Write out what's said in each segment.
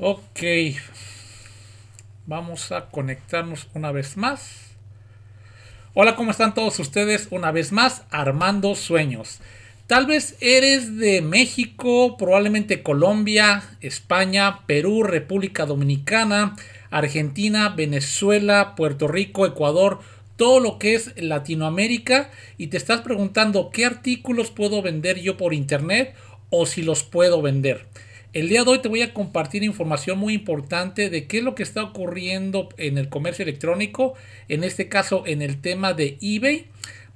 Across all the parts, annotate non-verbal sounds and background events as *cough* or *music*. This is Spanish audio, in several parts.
Ok, vamos a conectarnos una vez más. Hola, ¿cómo están todos ustedes? Una vez más, Armando Sueños. Tal vez eres de México, probablemente Colombia, España, Perú, República Dominicana, Argentina, Venezuela, Puerto Rico, Ecuador, todo lo que es Latinoamérica y te estás preguntando qué artículos puedo vender yo por internet o si los puedo vender. El día de hoy te voy a compartir información muy importante de qué es lo que está ocurriendo en el comercio electrónico, en este caso en el tema de eBay.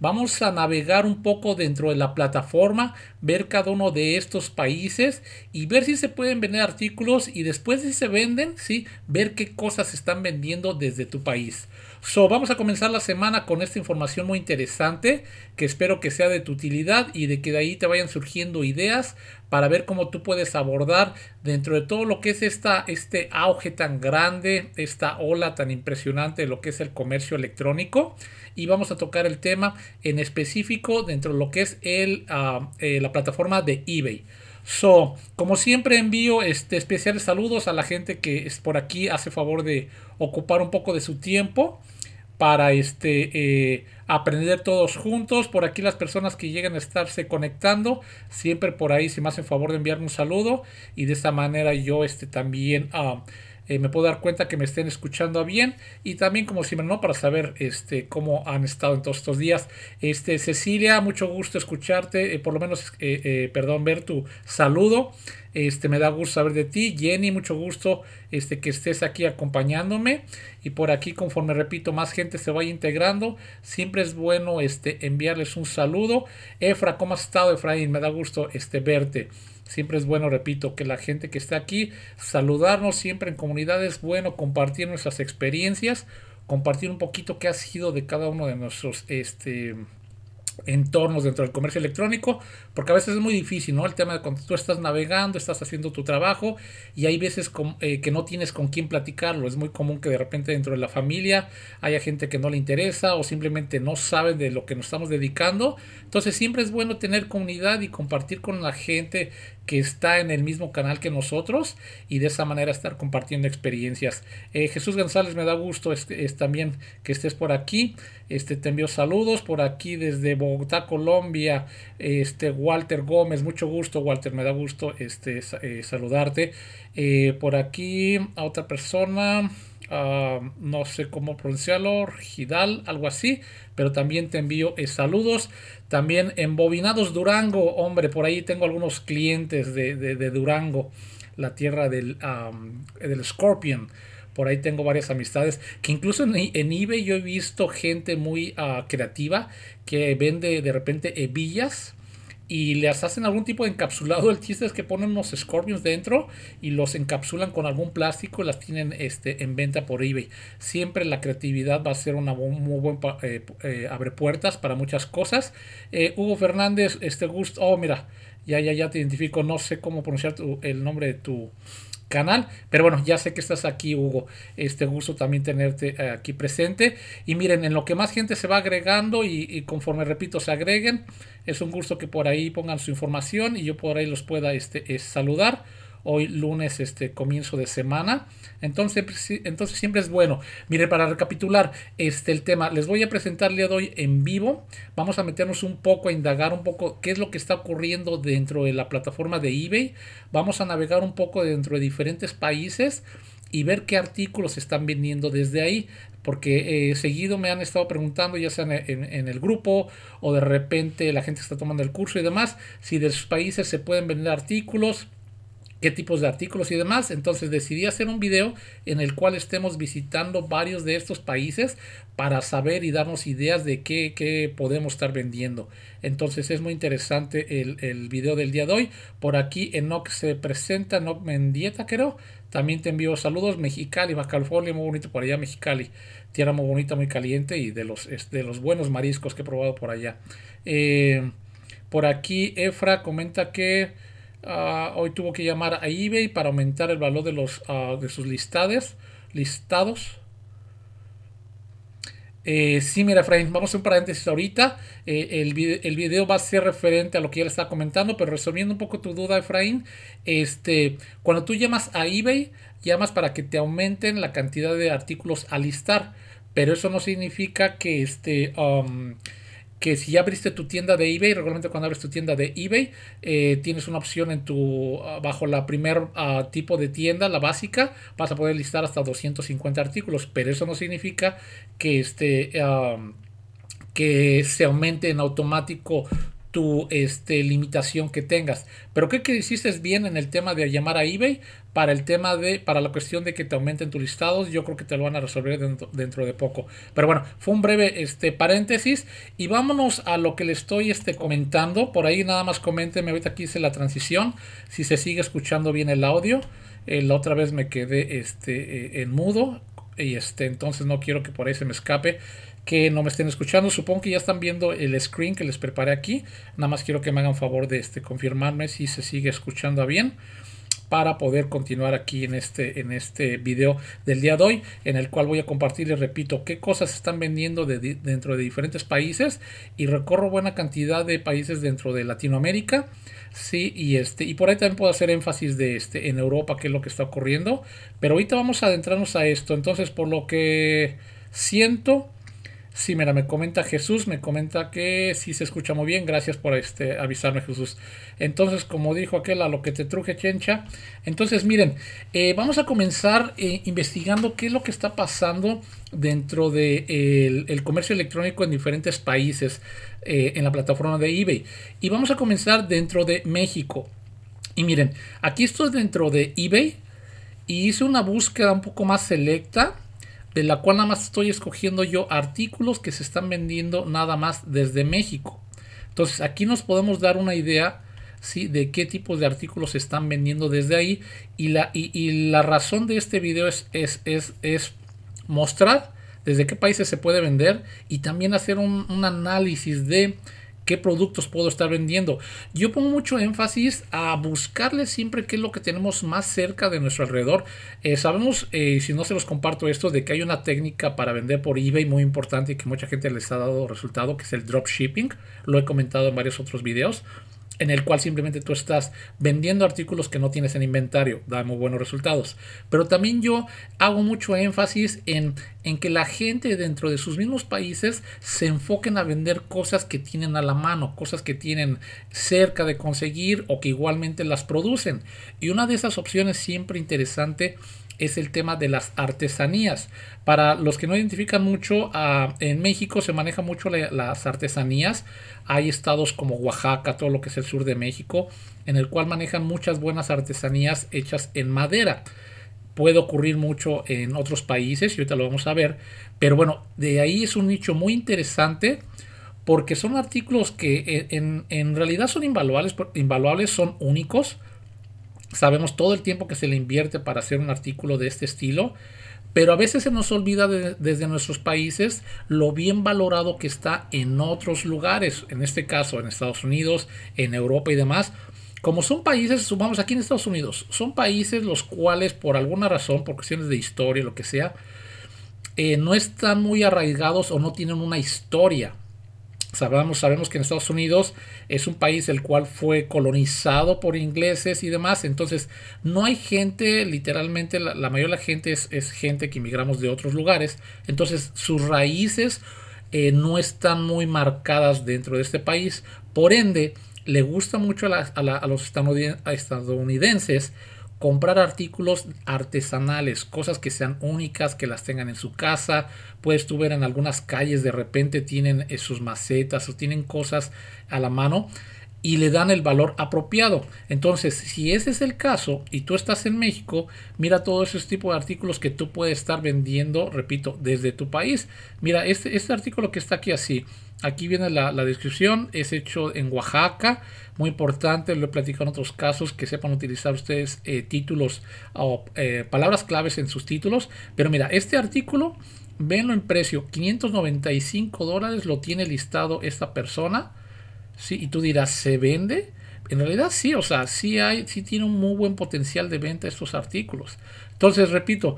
Vamos a navegar un poco dentro de la plataforma, ver cada uno de estos países y ver si se pueden vender artículos y después si se venden, sí, ver qué cosas se están vendiendo desde tu país. So, vamos a comenzar la semana con esta información muy interesante que espero que sea de tu utilidad y de que de ahí te vayan surgiendo ideas para ver cómo tú puedes abordar dentro de todo lo que es este auge tan grande, esta ola tan impresionante de lo que es el comercio electrónico. Y vamos a tocar el tema en específico dentro de lo que es ah, eh, la plataforma de eBay. So, como siempre envío este, especiales saludos a la gente que es por aquí hace favor de ocupar un poco de su tiempo para este, eh, aprender todos juntos. Por aquí las personas que llegan a estarse conectando, siempre por ahí si me hacen favor de enviarme un saludo y de esta manera yo este, también... a ah, eh, me puedo dar cuenta que me estén escuchando bien y también como me no para saber este cómo han estado en todos estos días este Cecilia mucho gusto escucharte eh, por lo menos eh, perdón ver tu saludo este me da gusto saber de ti Jenny mucho gusto este que estés aquí acompañándome y por aquí conforme repito más gente se vaya integrando siempre es bueno este enviarles un saludo Efra cómo has estado Efraín me da gusto este verte Siempre es bueno, repito, que la gente que está aquí, saludarnos siempre en comunidad, es bueno compartir nuestras experiencias, compartir un poquito qué ha sido de cada uno de nuestros este, entornos dentro del comercio electrónico, porque a veces es muy difícil, ¿no? El tema de cuando tú estás navegando, estás haciendo tu trabajo y hay veces eh, que no tienes con quién platicarlo. Es muy común que de repente dentro de la familia haya gente que no le interesa o simplemente no sabe de lo que nos estamos dedicando. Entonces siempre es bueno tener comunidad y compartir con la gente que está en el mismo canal que nosotros y de esa manera estar compartiendo experiencias. Eh, Jesús González, me da gusto es, también que estés por aquí. Este, te envío saludos por aquí desde Bogotá, Colombia. Este, Walter Gómez, mucho gusto, Walter, me da gusto este, eh, saludarte. Eh, por aquí a otra persona. Ah, no sé cómo pronunciarlo, Gidal, algo así, pero también te envío saludos. También Embobinados Durango, hombre, por ahí tengo algunos clientes de, de, Durango, la tierra del, del Scorpion. Por ahí tengo varias amistades que incluso en, en eBay yo he visto gente muy ah, creativa que vende de repente hebillas y les hacen algún tipo de encapsulado. El chiste es que ponen unos Scorpions dentro y los encapsulan con algún plástico y las tienen este, en venta por eBay. Siempre la creatividad va a ser una muy buena eh, eh, abre puertas para muchas cosas. Eh, Hugo Fernández, este gusto. Oh, mira, ya, ya, ya te identifico. No sé cómo pronunciar tu, el nombre de tu canal. Pero bueno, ya sé que estás aquí, Hugo. Este gusto también tenerte eh, aquí presente. Y miren, en lo que más gente se va agregando y, conforme repito, se agreguen, es un gusto que por ahí pongan su información y yo por ahí los pueda este, eh, saludar hoy lunes, este comienzo de semana. Entonces, entonces siempre es bueno. Mire, para recapitular este, el tema, les voy a presentar de hoy en vivo. Vamos a meternos un poco, a indagar un poco qué es lo que está ocurriendo dentro de la plataforma de eBay. Vamos a navegar un poco dentro de diferentes países y ver qué artículos están vendiendo desde ahí. Porque eh, seguido me han estado preguntando, ya sea en, en, el grupo o de repente la gente está tomando el curso y demás, si de sus países se pueden vender artículos, qué tipos de artículos y demás. Entonces decidí hacer un video en el cual estemos visitando varios de estos países para saber y darnos ideas de qué, qué podemos estar vendiendo. Entonces es muy interesante el, video del día de hoy. Por aquí Enoch se presenta, Enoch Mendieta creo. También te envío saludos, Mexicali, Baja muy bonito por allá, Mexicali. Tierra muy bonita, muy caliente y de los, de los buenos mariscos que he probado por allá. Eh, por aquí Efra comenta que... Ah, hoy tuvo que llamar a eBay para aumentar el valor de, los, ah, de sus listados. Eh, sí, mira, Efraín, vamos a un paréntesis ahorita. Eh, el, video, va a ser referente a lo que él estaba comentando, pero resolviendo un poco tu duda, Efraín, este, cuando tú llamas a eBay, llamas para que te aumenten la cantidad de artículos a listar, pero eso no significa que este, um, que si ya abriste tu tienda de eBay, regularmente cuando abres tu tienda de eBay, eh, tienes una opción en tu, ah, bajo la primer ah, tipo de tienda, la básica, vas a poder listar hasta 250 artículos, pero eso no significa que este... que se aumente en automático tu este, limitación que tengas. Pero creo que hiciste bien en el tema de llamar a eBay para el tema de, para la cuestión de que te aumenten tus listados, yo creo que te lo van a resolver dentro, de poco. Pero bueno, fue un breve este, paréntesis y vámonos a lo que le estoy este, comentando. Por ahí nada más me ahorita aquí hice la transición, si se sigue escuchando bien el audio. Eh, la otra vez me quedé este, eh, en mudo y este, entonces no quiero que por ahí se me escape que no me estén escuchando. Supongo que ya están viendo el screen que les preparé aquí. Nada más quiero que me hagan favor de este, confirmarme si se sigue escuchando bien para poder continuar aquí en este, en este video del día de hoy, en el cual voy a compartir, y repito, qué cosas están vendiendo dentro de diferentes países y recorro buena cantidad de países dentro de Latinoamérica. Sí, y este, y por ahí también puedo hacer énfasis de este en Europa, qué es lo que está ocurriendo. Pero ahorita vamos a adentrarnos a esto. Entonces, por lo que siento, Sí, mira, me comenta Jesús, me comenta que sí se escucha muy bien, gracias por este, avisarme Jesús. Entonces, como dijo aquel, a lo que te truje chencha. Entonces, miren, eh, vamos a comenzar eh, investigando qué es lo que está pasando dentro del de, el, comercio electrónico en diferentes países eh, en la plataforma de eBay. Y vamos a comenzar dentro de México. Y miren, aquí estoy dentro de eBay y hice una búsqueda un poco más selecta de la cual nada más estoy escogiendo yo artículos que se están vendiendo nada más desde México. Entonces aquí nos podemos dar una idea de qué tipo de artículos se están vendiendo desde ahí. Y la, la razón de este video es, es, mostrar desde qué países se puede vender y también hacer un análisis de qué productos puedo estar vendiendo. Yo pongo mucho énfasis a buscarle siempre qué es lo que tenemos más cerca de nuestro alrededor. Eh, sabemos, eh, si no se los comparto esto, de que hay una técnica para vender por eBay muy importante y que mucha gente les ha dado resultado, que es el dropshipping. Lo he comentado en varios otros videos en el cual simplemente tú estás vendiendo artículos que no tienes en inventario, da muy buenos resultados. Pero también yo hago mucho énfasis en, en que la gente dentro de sus mismos países se enfoquen a vender cosas que tienen a la mano, cosas que tienen cerca de conseguir o que igualmente las producen. Y una de esas opciones siempre interesante es el tema de las artesanías. Para los que no identifican mucho, ah, en México se maneja mucho las artesanías. Hay estados como Oaxaca, todo lo que es el sur de México, en el cual manejan muchas buenas artesanías hechas en madera. Puede ocurrir mucho en otros países y ahorita lo vamos a ver. Pero bueno, de ahí es un nicho muy interesante porque son artículos que eh, en, realidad son invaluables, invaluables, son únicos Sabemos todo el tiempo que se le invierte para hacer un artículo de este estilo, pero a veces se nos olvida desde nuestros países lo bien valorado que está en otros lugares, en este caso en Estados Unidos, en Europa y demás. Como son países, sumamos aquí en Estados Unidos, son países los cuales por alguna razón, por cuestiones de historia, lo que sea, eh, no están muy arraigados o no tienen una historia Sabemos, pues, sabemos que en Estados Unidos es un país el cual fue colonizado por ingleses y demás. Entonces, no hay gente, literalmente, la, mayoría de la gente es, gente que emigramos de otros lugares. Entonces, sus raíces eh, no están muy marcadas dentro de este país. Por ende, le gusta mucho a los estadounidenses comprar artículos artesanales, cosas que sean únicas, que las tengan en su casa. Puedes tú ver en algunas calles de repente tienen eh, sus macetas o tienen cosas a la mano y le dan el valor apropiado. Entonces, si ese es el caso y tú estás en México, mira todos esos tipos de artículos que tú puedes estar vendiendo, repito, desde tu país. Mira, este, este artículo que está aquí así, Aquí viene la, descripción, es hecho en Oaxaca, muy importante, lo he platicado en otros casos, que sepan utilizar ustedes eh, títulos o eh, palabras claves en sus títulos. Pero mira, este artículo, venlo en precio, 595 dólares lo tiene listado esta persona, ¿sí? y tú dirás, ¿se vende? En realidad sí, o sea, sí, hay, sí tiene un muy buen potencial de venta estos artículos. Entonces, repito,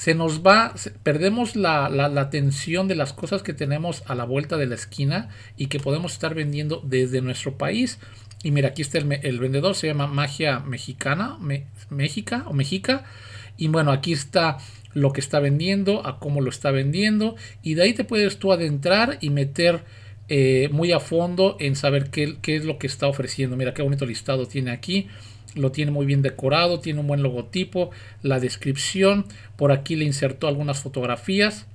se nos va, perdemos la, atención de las cosas que tenemos a la vuelta de la esquina y que podemos estar vendiendo desde nuestro país. Y mira, aquí está el, vendedor, se llama Magia Mexicana, México o Mexica. Y bueno, aquí está lo que está vendiendo, a cómo lo está vendiendo. Y de ahí te puedes tú adentrar y meter eh, muy a fondo en saber qué, qué es lo que está ofreciendo. Mira, qué bonito listado tiene aquí lo tiene muy bien decorado, tiene un buen logotipo, la descripción, por aquí le insertó algunas fotografías,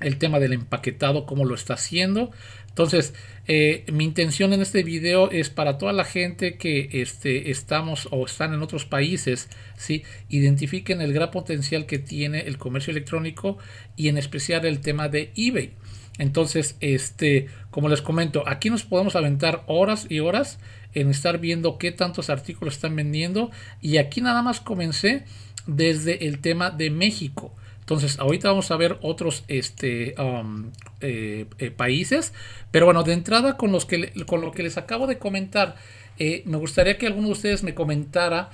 el tema del empaquetado, cómo lo está haciendo. Entonces, eh, mi intención en este video es para toda la gente que este, estamos o están en otros países, ¿sí? identifiquen el gran potencial que tiene el comercio electrónico y en especial el tema de eBay. Entonces, este, como les comento, aquí nos podemos aventar horas y horas en estar viendo qué tantos artículos están vendiendo. Y aquí nada más comencé desde el tema de México. Entonces, ahorita vamos a ver otros este, um, eh, eh, países. Pero bueno, de entrada con, los que, con lo que les acabo de comentar, eh, me gustaría que alguno de ustedes me comentara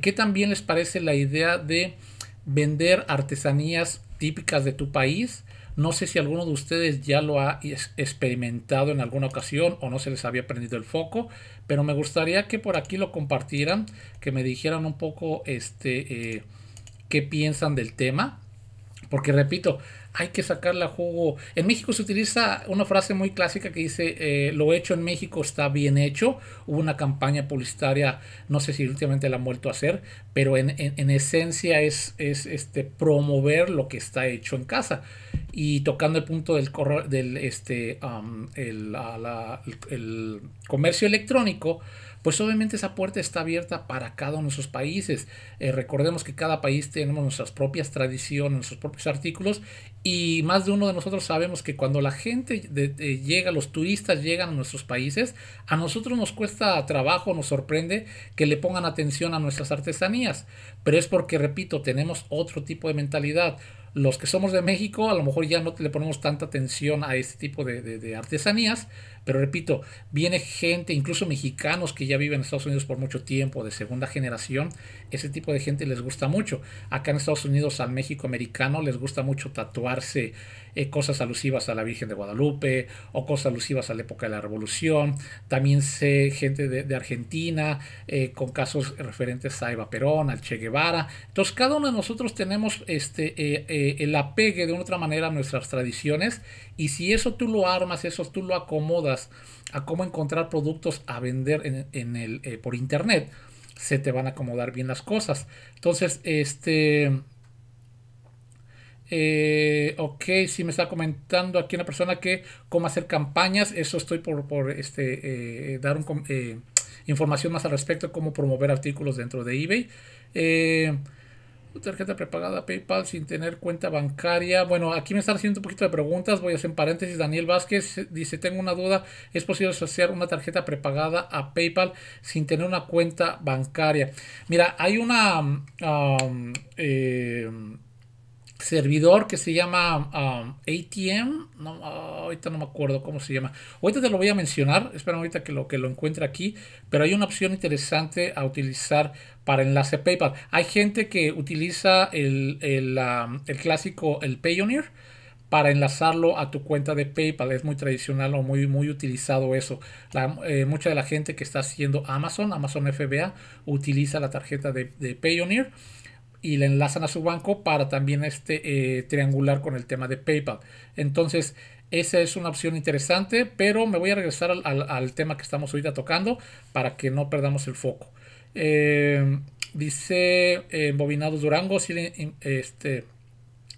qué también les parece la idea de vender artesanías típicas de tu país. No sé si alguno de ustedes ya lo ha experimentado en alguna ocasión o no se les había prendido el foco, pero me gustaría que por aquí lo compartieran, que me dijeran un poco este, eh, qué piensan del tema. Porque repito, hay que a juego. En México se utiliza una frase muy clásica que dice, eh, lo hecho en México está bien hecho. Hubo una campaña publicitaria, no sé si últimamente la han vuelto a hacer, pero en, esencia es, es este, promover lo que está hecho en casa. Y tocando el punto del, del este, comercio electrónico, pues obviamente esa puerta está abierta para cada uno de nuestros países. Eh, recordemos que cada país tenemos nuestras propias tradiciones, nuestros propios artículos y más de uno de nosotros sabemos que cuando la gente llega, los turistas llegan a nuestros países, a nosotros nos cuesta trabajo, nos sorprende que le pongan atención a nuestras artesanías. Pero es porque, repito, tenemos otro tipo de mentalidad los que somos de México, a lo mejor ya no le ponemos tanta atención a este tipo de, de artesanías, pero repito, viene gente, incluso mexicanos que ya viven en Estados Unidos por mucho tiempo, de segunda generación, ese tipo de gente les gusta mucho. Acá en Estados Unidos, al México americano, les gusta mucho tatuarse eh, cosas alusivas a la Virgen de Guadalupe o cosas alusivas a la época de la Revolución. También sé gente de, Argentina eh, con casos referentes a Eva Perón, al Che Guevara. Entonces, cada uno de nosotros tenemos este, eh, el apegue de una otra manera a nuestras tradiciones y si eso tú lo armas, eso tú lo acomodas a cómo encontrar productos a vender en, el, eh, por internet, se te van a acomodar bien las cosas. Entonces, este... Eh, ok, si me está comentando aquí una persona que cómo hacer campañas, eso estoy por, este, eh, dar información más al respecto, cómo promover artículos dentro de eBay tarjeta prepagada PayPal sin tener cuenta bancaria. Bueno, aquí me están haciendo un poquito de preguntas. Voy a hacer paréntesis. Daniel Vázquez dice, tengo una duda. ¿Es posible asociar una tarjeta prepagada a PayPal sin tener una cuenta bancaria? Mira, hay una... Eh, servidor que se llama ATM. Um, ah, ahorita no me acuerdo cómo se llama. Ahorita te lo voy a mencionar. espero ahorita que lo, que lo encuentre aquí. Pero hay una opción interesante a utilizar para enlace PayPal. Hay gente que utiliza el, um, clásico, el Payoneer para enlazarlo a tu cuenta de PayPal. Es muy tradicional o muy, muy utilizado eso. Eh, mucha de la gente que está haciendo Amazon, Amazon FBA, utiliza la tarjeta de Payoneer y le enlazan a su banco para también este, eh, triangular con el tema de PayPal. Entonces, esa es una opción interesante, pero me voy a regresar al, al, tema que estamos ahorita tocando para que no perdamos el foco. Em, dice eh, Bobinados Durango, si le, este,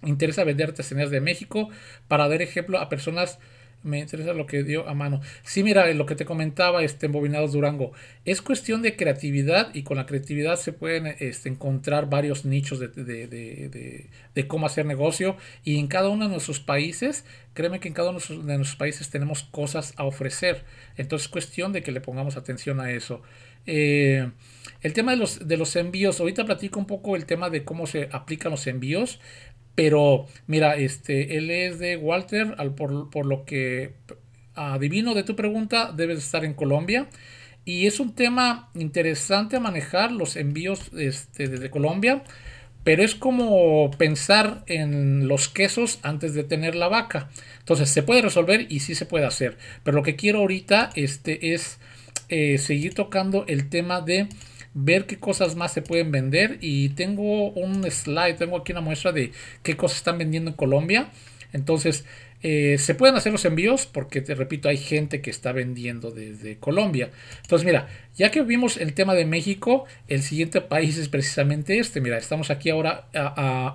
interesa vender artesanías de México para dar ejemplo a personas me interesa lo que dio a mano. Sí, mira, eh, lo que te comentaba, este, Embobinados Durango, es cuestión de creatividad y con la creatividad se pueden este, encontrar varios nichos de, cómo hacer negocio y en cada uno de nuestros países, créeme que en cada uno de nuestros países tenemos cosas a ofrecer, entonces es cuestión de que le pongamos atención a eso. Eh, el tema de los, de los envíos, ahorita platico un poco el tema de cómo se aplican los envíos, pero mira, este, él es de Walter, por, lo que adivino de tu pregunta, debes estar en Colombia. Y es un tema interesante a manejar los envíos este, desde Colombia, pero es como pensar en los quesos antes de tener la vaca. Entonces se puede resolver y sí se puede hacer. Pero lo que quiero ahorita este, es eh, seguir tocando el tema de ver qué cosas más se pueden vender. Y tengo un slide, tengo aquí una muestra de qué cosas están vendiendo en Colombia. Entonces, eh, se pueden hacer los envíos porque, te repito, hay gente que está vendiendo desde Colombia. Entonces, mira, ya que vimos el tema de México, el siguiente país es precisamente este. Mira, estamos aquí ahora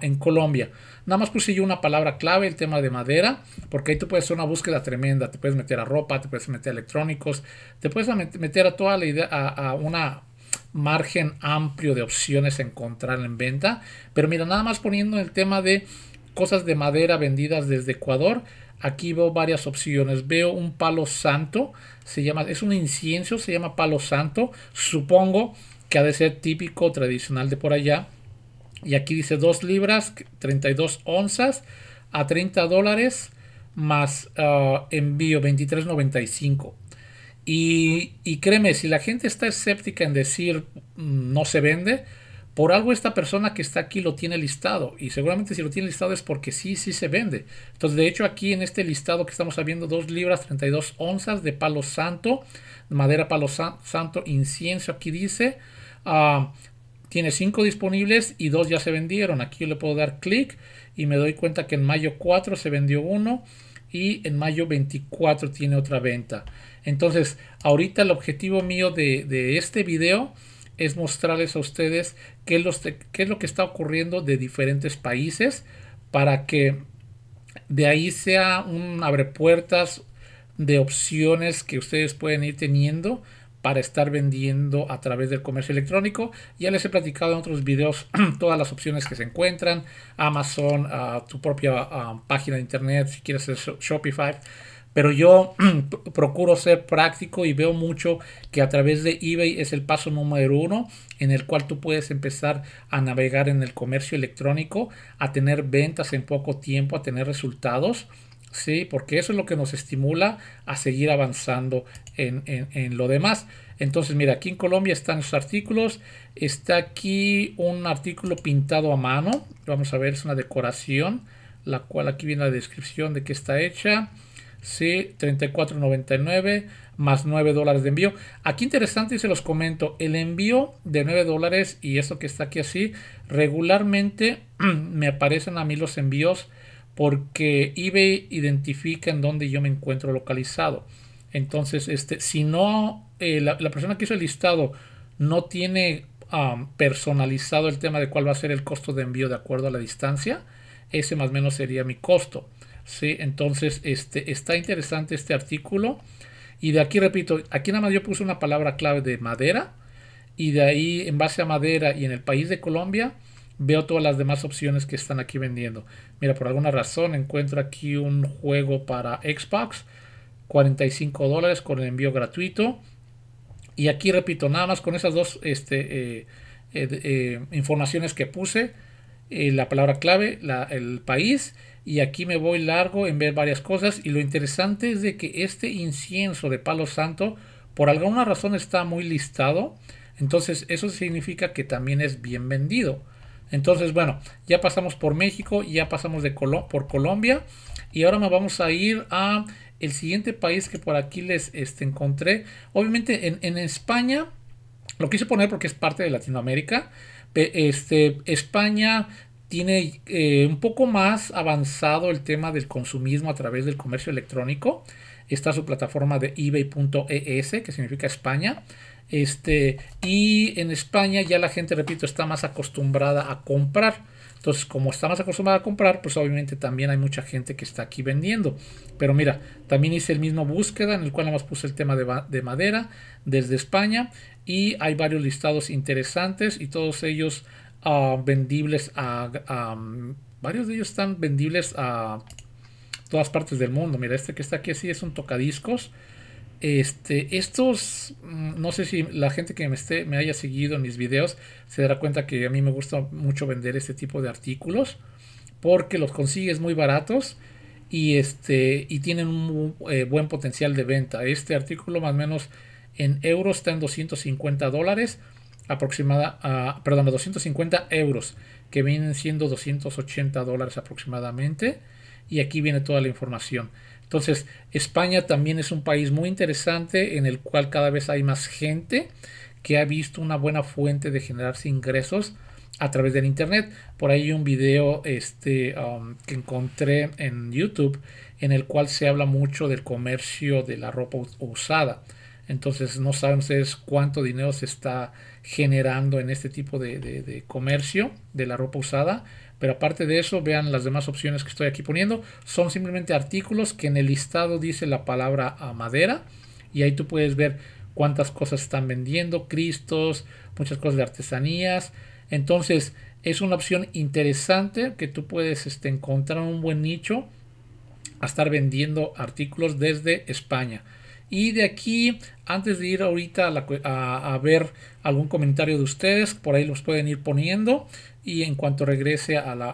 en Colombia. Nada más puse yo una palabra clave, el tema de madera, porque ahí tú puedes hacer una búsqueda tremenda. Te puedes meter a ropa, te puedes meter a electrónicos, te puedes meter a toda la idea, a una margen amplio de opciones encontrar en venta. Pero mira, nada más poniendo el tema de cosas de madera vendidas desde Ecuador, aquí veo varias opciones. Veo un palo santo, se llama, es un incienso, se llama palo santo. Supongo que ha de ser típico, tradicional de por allá. Y aquí dice 2 libras, 32 onzas, a 30 dólares, más ah, envío 23.95. Y, créeme, si la gente está escéptica en decir mm, no se vende, por algo esta persona que está aquí lo tiene listado. Y seguramente si lo tiene listado es porque sí, sí se vende. Entonces, de hecho, aquí en este listado que estamos habiendo, 2 libras 32 onzas de palo santo, madera palo santo, incienso, aquí dice. Ah, tiene 5 disponibles y 2 ya se vendieron. Aquí yo le puedo dar clic y me doy cuenta que en mayo 4 se vendió uno y en mayo 24 tiene otra venta. Entonces, ahorita el objetivo mío de, este video es mostrarles a ustedes qué es, qué es lo que está ocurriendo de diferentes países para que de ahí sea un abre puertas de opciones que ustedes pueden ir teniendo para estar vendiendo a través del comercio electrónico. Ya les he platicado en otros videos *clears throat* todas las opciones que se encuentran. Amazon, ah, tu propia ah, página de internet, si quieres hacer Shopify. Pero yo *clears throat* procuro ser práctico y veo mucho que a través de eBay es el paso número uno en el cual tú puedes empezar a navegar en el comercio electrónico, a tener ventas en poco tiempo, a tener resultados. ¿sí? Porque eso es lo que nos estimula a seguir avanzando en, lo demás. Entonces, mira, aquí en Colombia están los artículos. Está aquí un artículo pintado a mano. Vamos a ver, es una decoración, la cual aquí viene la descripción de que está hecha. Sí, 34.99 más 9 dólares de envío. Aquí interesante y se los comento, el envío de 9 dólares y esto que está aquí así, regularmente *clears throat* me aparecen a mí los envíos porque eBay identifica en dónde yo me encuentro localizado. Entonces, este, si no, eh, la, persona que hizo el listado no tiene personalizado el tema de cuál va a ser el costo de envío de acuerdo a la distancia, ese más o menos sería mi costo. ¿sí? Entonces, este, está interesante este artículo. Y de aquí, repito, aquí nada más yo puse una palabra clave de madera. Y de ahí, en base a madera y en el país de Colombia, veo todas las demás opciones que están aquí vendiendo. Mira, por alguna razón encuentro aquí un juego para Xbox, 45 dólares con el envío gratuito. Y aquí repito, nada más con esas dos este, eh, eh, eh, informaciones que puse, la palabra clave, el país, y aquí me voy largo en ver varias cosas. Y lo interesante es de que este incienso de palo santo, por alguna razón está muy listado. Entonces eso significa que también es bien vendido. Entonces, bueno, ya pasamos por México, ya pasamos por Colombia y ahora nos vamos a ir a el siguiente país que por aquí les este, encontré. Obviamente en, España, lo quise poner porque es parte de Latinoamérica. Este, España tiene eh, un poco más avanzado el tema del consumismo a través del comercio electrónico. Está su plataforma de ebay.es, que significa España. Este, y en España ya la gente, repito, está más acostumbrada a comprar. Entonces, como está más acostumbrada a comprar, pues obviamente también hay mucha gente que está aquí vendiendo. Pero mira, también hice el mismo búsqueda en el cual nada más puse el tema de, madera desde España y hay varios listados interesantes y todos ellos ah, vendibles a, a... Varios de ellos están vendibles a todas partes del mundo. Mira, este que está aquí así es un tocadiscos este, estos, mm, no sé si la gente que me, esté, me haya seguido en mis videos se dará cuenta que a mí me gusta mucho vender este tipo de artículos porque los consigues muy baratos y, este, y tienen un eh, buen potencial de venta. Este artículo más o menos en euros está en 250 dólares aproximada, perdón, 250 euros que vienen siendo 280 dólares aproximadamente y aquí viene toda la información. Entonces, España también es un país muy interesante en el cual cada vez hay más gente que ha visto una buena fuente de generarse ingresos a través del internet. Por ahí hay un video este, um, que encontré en YouTube en el cual se habla mucho del comercio de la ropa usada. Entonces no saben ustedes cuánto dinero se está generando en este tipo de comercio de la ropa usada pero aparte de eso, vean las demás opciones que estoy aquí poniendo. Son simplemente artículos que en el listado dice la palabra a madera. Y ahí tú puedes ver cuántas cosas están vendiendo, cristos, muchas cosas de artesanías. Entonces es una opción interesante que tú puedes este, encontrar un buen nicho a estar vendiendo artículos desde España. Y de aquí, antes de ir ahorita a, a, ver algún comentario de ustedes, por ahí los pueden ir poniendo. Y en cuanto regrese a la,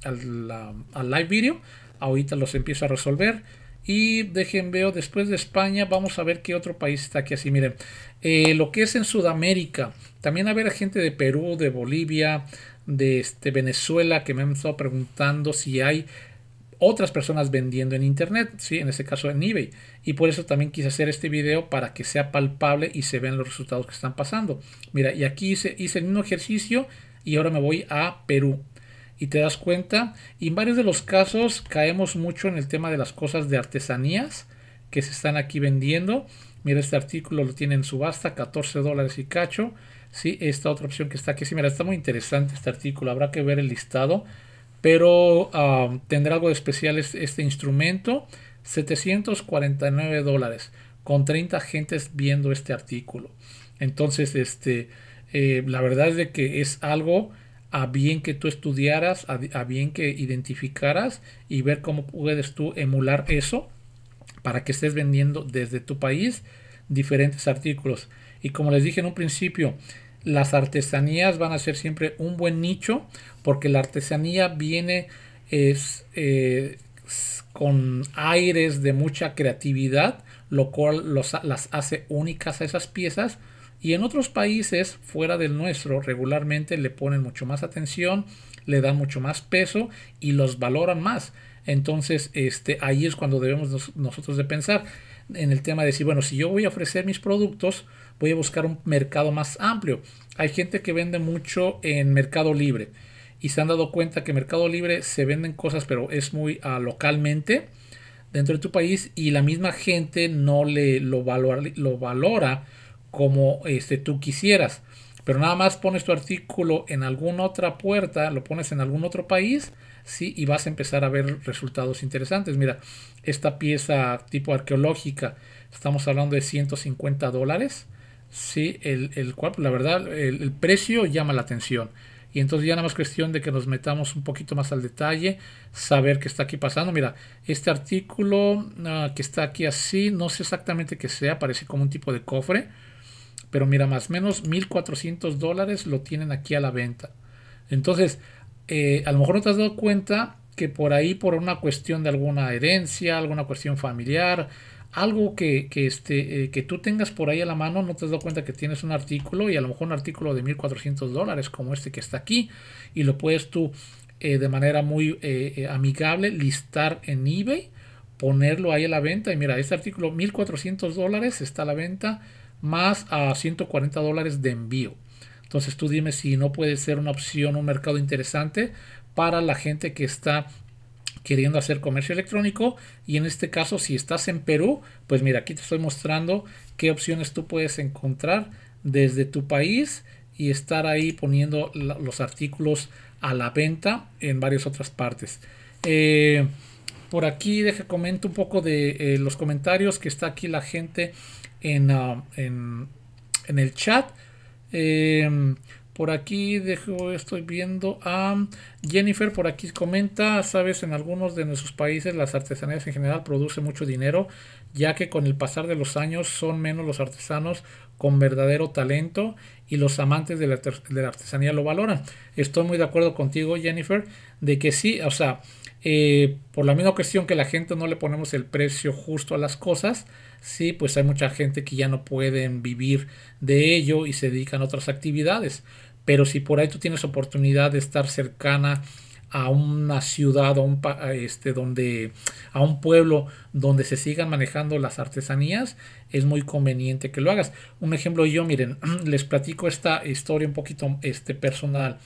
al live video, ahorita los empiezo a resolver. Y dejen veo, después de España, vamos a ver qué otro país está aquí así. Miren, eh, lo que es en Sudamérica, también a ver gente de Perú, de Bolivia, de este, Venezuela, que me han estado preguntando si hay otras personas vendiendo en internet, ¿sí? en este caso en eBay. Y por eso también quise hacer este video para que sea palpable y se vean los resultados que están pasando. Mira, y aquí hice, hice el mismo ejercicio y ahora me voy a Perú. Y te das cuenta, y en varios de los casos caemos mucho en el tema de las cosas de artesanías que se están aquí vendiendo. Mira, este artículo lo tiene en subasta, 14 dólares y cacho. Sí, esta otra opción que está aquí. Sí, mira, está muy interesante este artículo. Habrá que ver el listado. Pero ah, tendrá algo de especial este, este instrumento. 749 dólares. Con 30 gentes viendo este artículo. Entonces, este, eh, la verdad es de que es algo a bien que tú estudiaras, a, bien que identificaras y ver cómo puedes tú emular eso para que estés vendiendo desde tu país diferentes artículos. Y como les dije en un principio, las artesanías van a ser siempre un buen nicho porque la artesanía viene es, eh, con aires de mucha creatividad, lo cual las hace únicas a esas piezas y en otros países fuera del nuestro regularmente le ponen mucho más atención, le dan mucho más peso y los valoran más. Entonces, este, ahí es cuando debemos nosotros de pensar en el tema de decir, bueno, si yo voy a ofrecer mis productos, voy a buscar un mercado más amplio. Hay gente que vende mucho en Mercado Libre y se han dado cuenta que Mercado Libre se venden cosas, pero es muy ah, localmente dentro de tu país y la misma gente no le lo, valora, lo valora como este, tú quisieras. Pero nada más pones tu artículo en alguna otra puerta, lo pones en algún otro país, sí, y vas a empezar a ver resultados interesantes. Mira, esta pieza tipo arqueológica, estamos hablando de 150 dólares, sí, el, cual, la verdad, el, precio llama la atención. Y entonces ya nada más cuestión de que nos metamos un poquito más al detalle, saber qué está aquí pasando. Mira, este artículo ah, que está aquí así, no sé exactamente qué sea, parece como un tipo de cofre. Pero mira, más o menos 1.400 dólares lo tienen aquí a la venta. Entonces, eh, a lo mejor no te has dado cuenta que por ahí, por una cuestión de alguna herencia, alguna cuestión familiar, algo que, que, este, eh, que tú tengas por ahí a la mano, no te has dado cuenta que tienes un artículo y a lo mejor un artículo de 1.400 dólares como este que está aquí y lo puedes tú eh, de manera muy amigable listar en eBay, ponerlo ahí a la venta y mira, este artículo 1.400 dólares está a la venta más a 140 dólares de envío. Entonces tú dime si no puede ser una opción, un mercado interesante para la gente que está queriendo hacer comercio electrónico y en este caso si estás en Perú, pues mira, aquí te estoy mostrando qué opciones tú puedes encontrar desde tu país y estar ahí poniendo los artículos a la venta en varias otras partes. Eh, por aquí deje comento un poco de eh, los comentarios que está aquí la gente Ah, en, el chat. Em, por aquí dejo, estoy viendo a Jennifer, por aquí comenta, sabes, en algunos de nuestros países las artesanías en general producen mucho dinero, ya que con el pasar de los años son menos los artesanos con verdadero talento y los amantes de la, de la artesanía lo valoran. Estoy muy de acuerdo contigo, Jennifer, de que sí, o sea, eh, por la misma cuestión que la gente no le ponemos el precio justo a las cosas, sí, pues hay mucha gente que ya no pueden vivir de ello y se dedican a otras actividades. Pero si por ahí tú tienes oportunidad de estar cercana a una ciudad, a un, este, donde, a un pueblo donde se sigan manejando las artesanías, es muy conveniente que lo hagas. Un ejemplo yo, miren, *clears throat* les platico esta historia un poquito este, personal.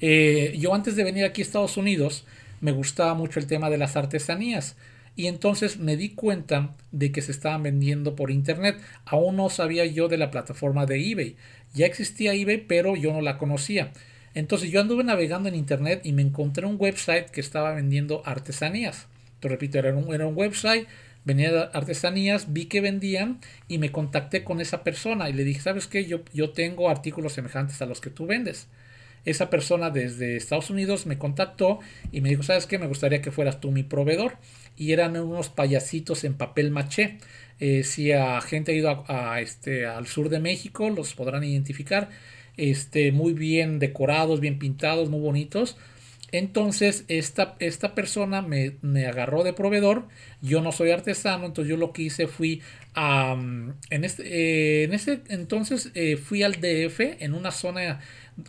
Eh, yo antes de venir aquí a Estados Unidos, me gustaba mucho el tema de las artesanías. Y entonces me di cuenta de que se estaban vendiendo por internet. Aún no sabía yo de la plataforma de eBay. Ya existía eBay, pero yo no la conocía. Entonces yo anduve navegando en internet y me encontré un website que estaba vendiendo artesanías. Te repito, era un, era un website, venía de artesanías, vi que vendían y me contacté con esa persona y le dije, ¿sabes qué? Yo, yo tengo artículos semejantes a los que tú vendes esa persona desde Estados Unidos me contactó y me dijo, ¿sabes qué? Me gustaría que fueras tú mi proveedor. Y eran unos payasitos en papel maché. Eh, si a gente ha ido a, este, al sur de México, los podrán identificar. Este, muy bien decorados, bien pintados, muy bonitos. Entonces, esta, esta persona me, me, agarró de proveedor. Yo no soy artesano, entonces yo lo que hice fui a. en, este, eh, en este entonces eh, fui al DF, en una zona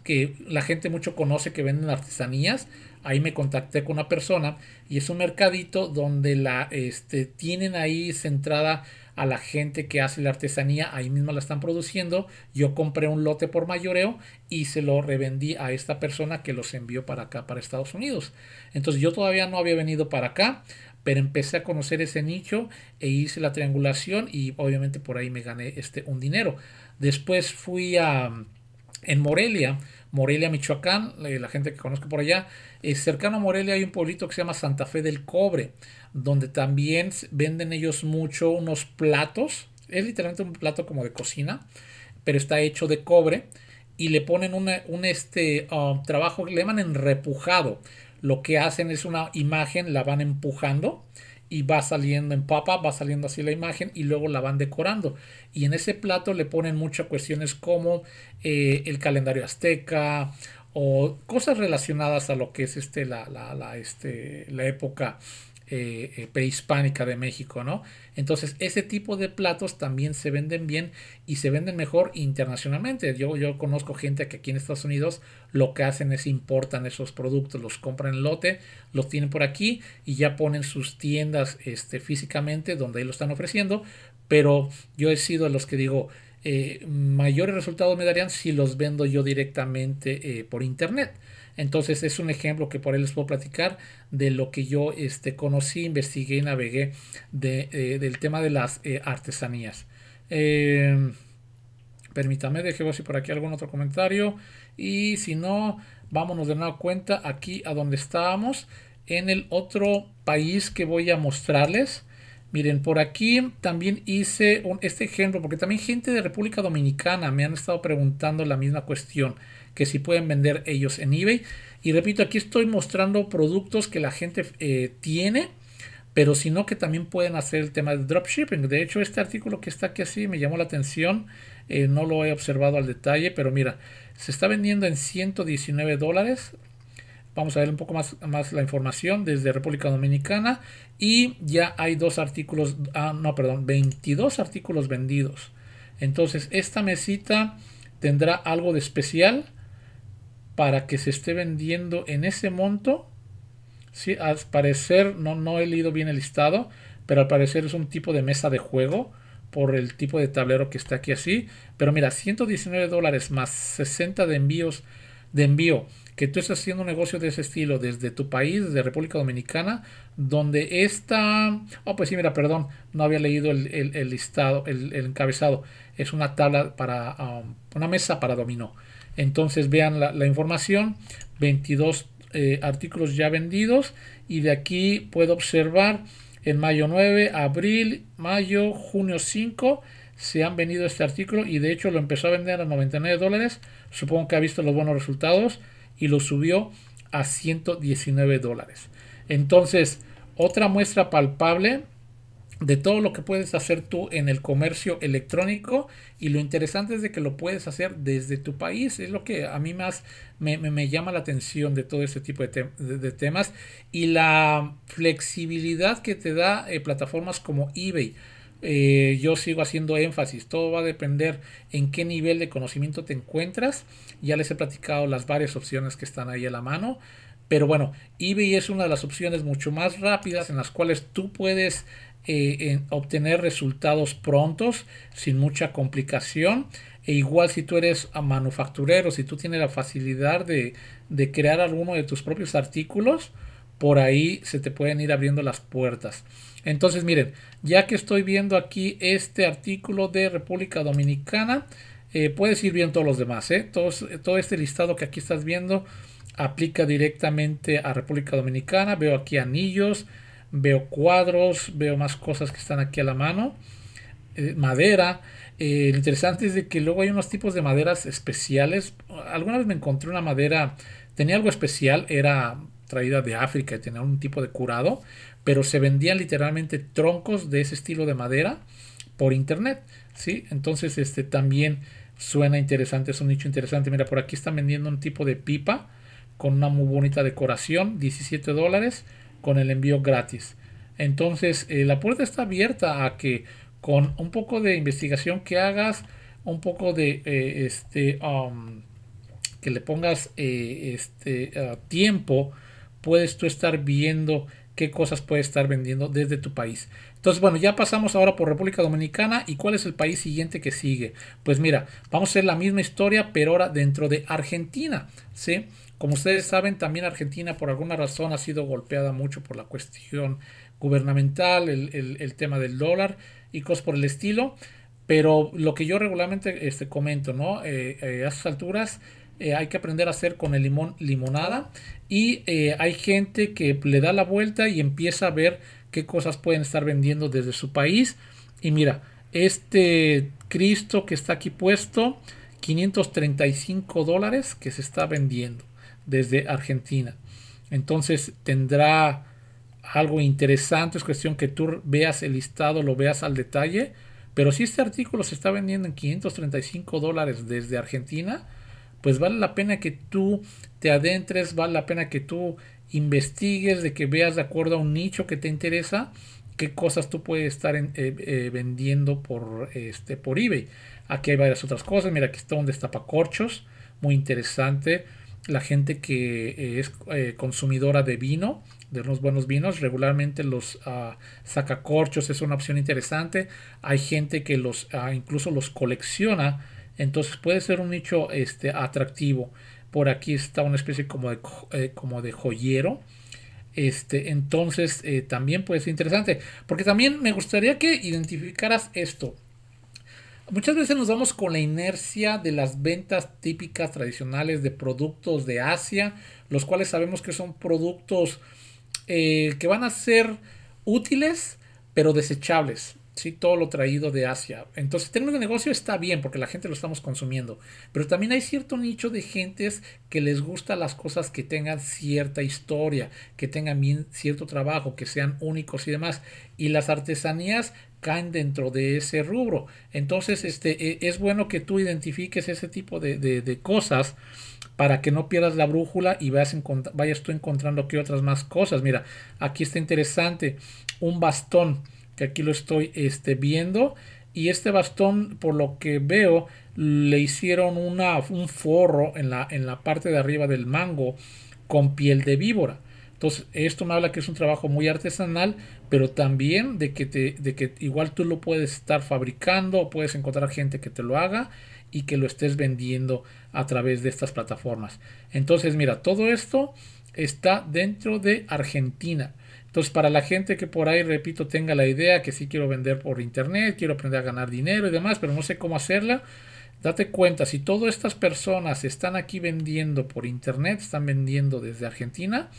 que la gente mucho conoce que venden artesanías. Ahí me contacté con una persona y es un mercadito donde la este, tienen ahí centrada a la gente que hace la artesanía, ahí mismo la están produciendo. Yo compré un lote por mayoreo y se lo revendí a esta persona que los envió para acá, para Estados Unidos. Entonces yo todavía no había venido para acá, pero empecé a conocer ese nicho e hice la triangulación y obviamente por ahí me gané este, un dinero. Después fui a en Morelia, Morelia, Michoacán, eh, la gente que conozco por allá, eh, cercano a Morelia hay un pueblito que se llama Santa Fe del Cobre, donde también venden ellos mucho unos platos, es literalmente un plato como de cocina, pero está hecho de cobre y le ponen un este, um, trabajo, le llaman repujado. lo que hacen es una imagen, la van empujando y va saliendo en papa, va saliendo así la imagen y luego la van decorando. Y en ese plato le ponen muchas cuestiones como eh, el calendario azteca o cosas relacionadas a lo que es este, la, la, la, este, la época eh, eh, prehispánica de México, ¿no? Entonces, ese tipo de platos también se venden bien y se venden mejor internacionalmente. Yo, yo conozco gente que aquí en Estados Unidos lo que hacen es importan esos productos, los compran en lote, los tienen por aquí y ya ponen sus tiendas este, físicamente donde ahí lo están ofreciendo. Pero yo he sido de los que digo, eh, mayores resultados me darían si los vendo yo directamente por internet. Entonces es un ejemplo que por ahí les puedo platicar de lo que yo este, conocí, investigué y navegué eh, del tema de las eh, artesanías. Eh, permítame, dejemos por aquí algún otro comentario. Y si no, vámonos de nueva cuenta aquí a donde estábamos, en el otro país que voy a mostrarles. Miren, por aquí también hice este ejemplo, porque también gente de República Dominicana me han estado preguntando la misma cuestión que si pueden vender ellos en eBay. Y repito, aquí estoy mostrando productos que la gente eh, tiene, pero sino que también pueden hacer el tema de dropshipping. De hecho, este artículo que está aquí así me llamó la atención. Eh, no lo he observado al detalle, pero mira, se está vendiendo en 119 dólares. Vamos a ver un poco más, más la información desde República Dominicana. Y ya hay dos artículos, ah, no, perdón, 22 artículos vendidos. Entonces, esta mesita tendrá algo de especial para que se esté vendiendo en ese monto. Sí, al parecer, no, no he leído bien el listado, pero al parecer es un tipo de mesa de juego por el tipo de tablero que está aquí así. Pero mira, 119 dólares más 60 de envíos de envío que tú estás haciendo un negocio de ese estilo desde tu país, desde República Dominicana, donde está, Oh, pues sí, mira, perdón, no había leído el, listado, el, encabezado. Es una tabla para... Um, una mesa para dominó. Entonces vean la, información, 22 eh, artículos ya vendidos y de aquí puedo observar en mayo 9, abril, mayo, junio 5 se han vendido este artículo y de hecho lo empezó a vender a 99 dólares. Supongo que ha visto los buenos resultados y lo subió a 119 dólares. Entonces, otra muestra palpable de todo lo que puedes hacer tú en el comercio electrónico y lo interesante es de que lo puedes hacer desde tu país es lo que a mí más me, llama la atención de todo este tipo de, temas y la flexibilidad que te da eh, plataformas como eBay eh, yo sigo haciendo énfasis, todo va a depender en qué nivel de conocimiento te encuentras. Ya les he platicado las varias opciones que están ahí a la mano. Pero bueno, eBay es una de las opciones mucho más rápidas en las cuales tú puedes eh, obtener resultados prontos, sin mucha complicación. E igual si tú eres manufacturero, si tú tienes la facilidad de, crear alguno de tus propios artículos, por ahí se te pueden ir abriendo las puertas. Entonces, miren, ya que estoy viendo aquí este artículo de República Dominicana, eh, puedes ir viendo todos los demás. ¿eh? todo este listado que aquí estás viendo aplica directamente a República Dominicana. Veo aquí anillos, veo cuadros, veo más cosas que están aquí a la mano, eh, madera. Eh, lo interesante es de que luego hay unos tipos de maderas especiales. Alguna vez me encontré una madera, tenía algo especial, era traída de África y tenía un tipo de curado, pero se vendían literalmente troncos de ese estilo de madera por internet, ¿sí? Entonces, este también suena interesante, es un nicho interesante. Mira, por aquí están vendiendo un tipo de pipa con una muy bonita decoración, 17 dólares con el envío gratis. Entonces, eh, la puerta está abierta a que con un poco de investigación que hagas, un poco de eh, este um, que le pongas eh, este tiempo, puedes tú estar viendo qué cosas puedes estar vendiendo desde tu país. Entonces, bueno, ya pasamos ahora por República Dominicana y cuál es el país siguiente que sigue. Pues mira, vamos a hacer la misma historia, pero ahora dentro de Argentina, ¿sí? Como ustedes saben, también Argentina por alguna razón ha sido golpeada mucho por la cuestión gubernamental, el, tema del dólar y cosas por el estilo. Pero lo que yo regularmente este, comento, ¿no? Eh, eh, a estas alturas eh, hay que aprender a hacer con el limón limonada. Y hay gente que le da la vuelta y empieza a ver qué cosas pueden estar vendiendo desde su país. Y mira, este Cristo que está aquí puesto, 535 dólares que se está vendiendo desde Argentina. Entonces tendrá algo interesante, es cuestión que tú veas el listado, lo veas al detalle, pero si este artículo se está vendiendo en 535 dólares desde Argentina, pues vale la pena que tú te adentres, vale la pena que tú investigues, de que veas de acuerdo a un nicho que te interesa, qué cosas tú puedes estar eh, eh, vendiendo por, este, por eBay. Aquí hay varias otras cosas, mira, que está un destapacorchos, muy interesante la gente que eh, es eh, consumidora de vino, de unos buenos vinos, regularmente los ah, sacacorchos es una opción interesante. Hay gente que los ah, incluso los colecciona, entonces puede ser un nicho este, atractivo. Por aquí está una especie como de, eh, como de joyero. Este, entonces también puede ser interesante. Porque también me gustaría que identificaras esto. Muchas veces nos vamos con la inercia de las ventas típicas tradicionales de productos de Asia, los cuales sabemos que son productos eh, que van a ser útiles, pero desechables. ¿sí? Todo lo traído de Asia. Entonces, en términos de negocio está bien porque la gente lo estamos consumiendo. Pero también hay cierto nicho de gentes que les gustan las cosas que tengan cierta historia, que tengan cierto trabajo, que sean únicos y demás. Y las artesanías caen dentro de ese rubro. Entonces, este, e, es bueno que tú identifiques ese tipo de, de, cosas para que no pierdas la brújula y vayas, vayas tú encontrando aquí otras más cosas. Mira, aquí está interesante un bastón que aquí lo estoy este, viendo y este bastón por lo que veo le hicieron una, un forro en la, en la parte de arriba del mango con piel de víbora. Entonces, esto me habla que es un trabajo muy artesanal, pero también de que, te, de que igual tú lo puedes estar fabricando o puedes encontrar gente que te lo haga y que lo estés vendiendo a través de estas plataformas. Entonces, mira, todo esto está dentro de Argentina. Entonces, para la gente que por ahí, repito, tenga la idea que sí quiero vender por internet, quiero aprender a ganar dinero y demás, pero no sé cómo hacerla, date cuenta, si todas estas personas están aquí vendiendo por internet, están vendiendo desde Argentina,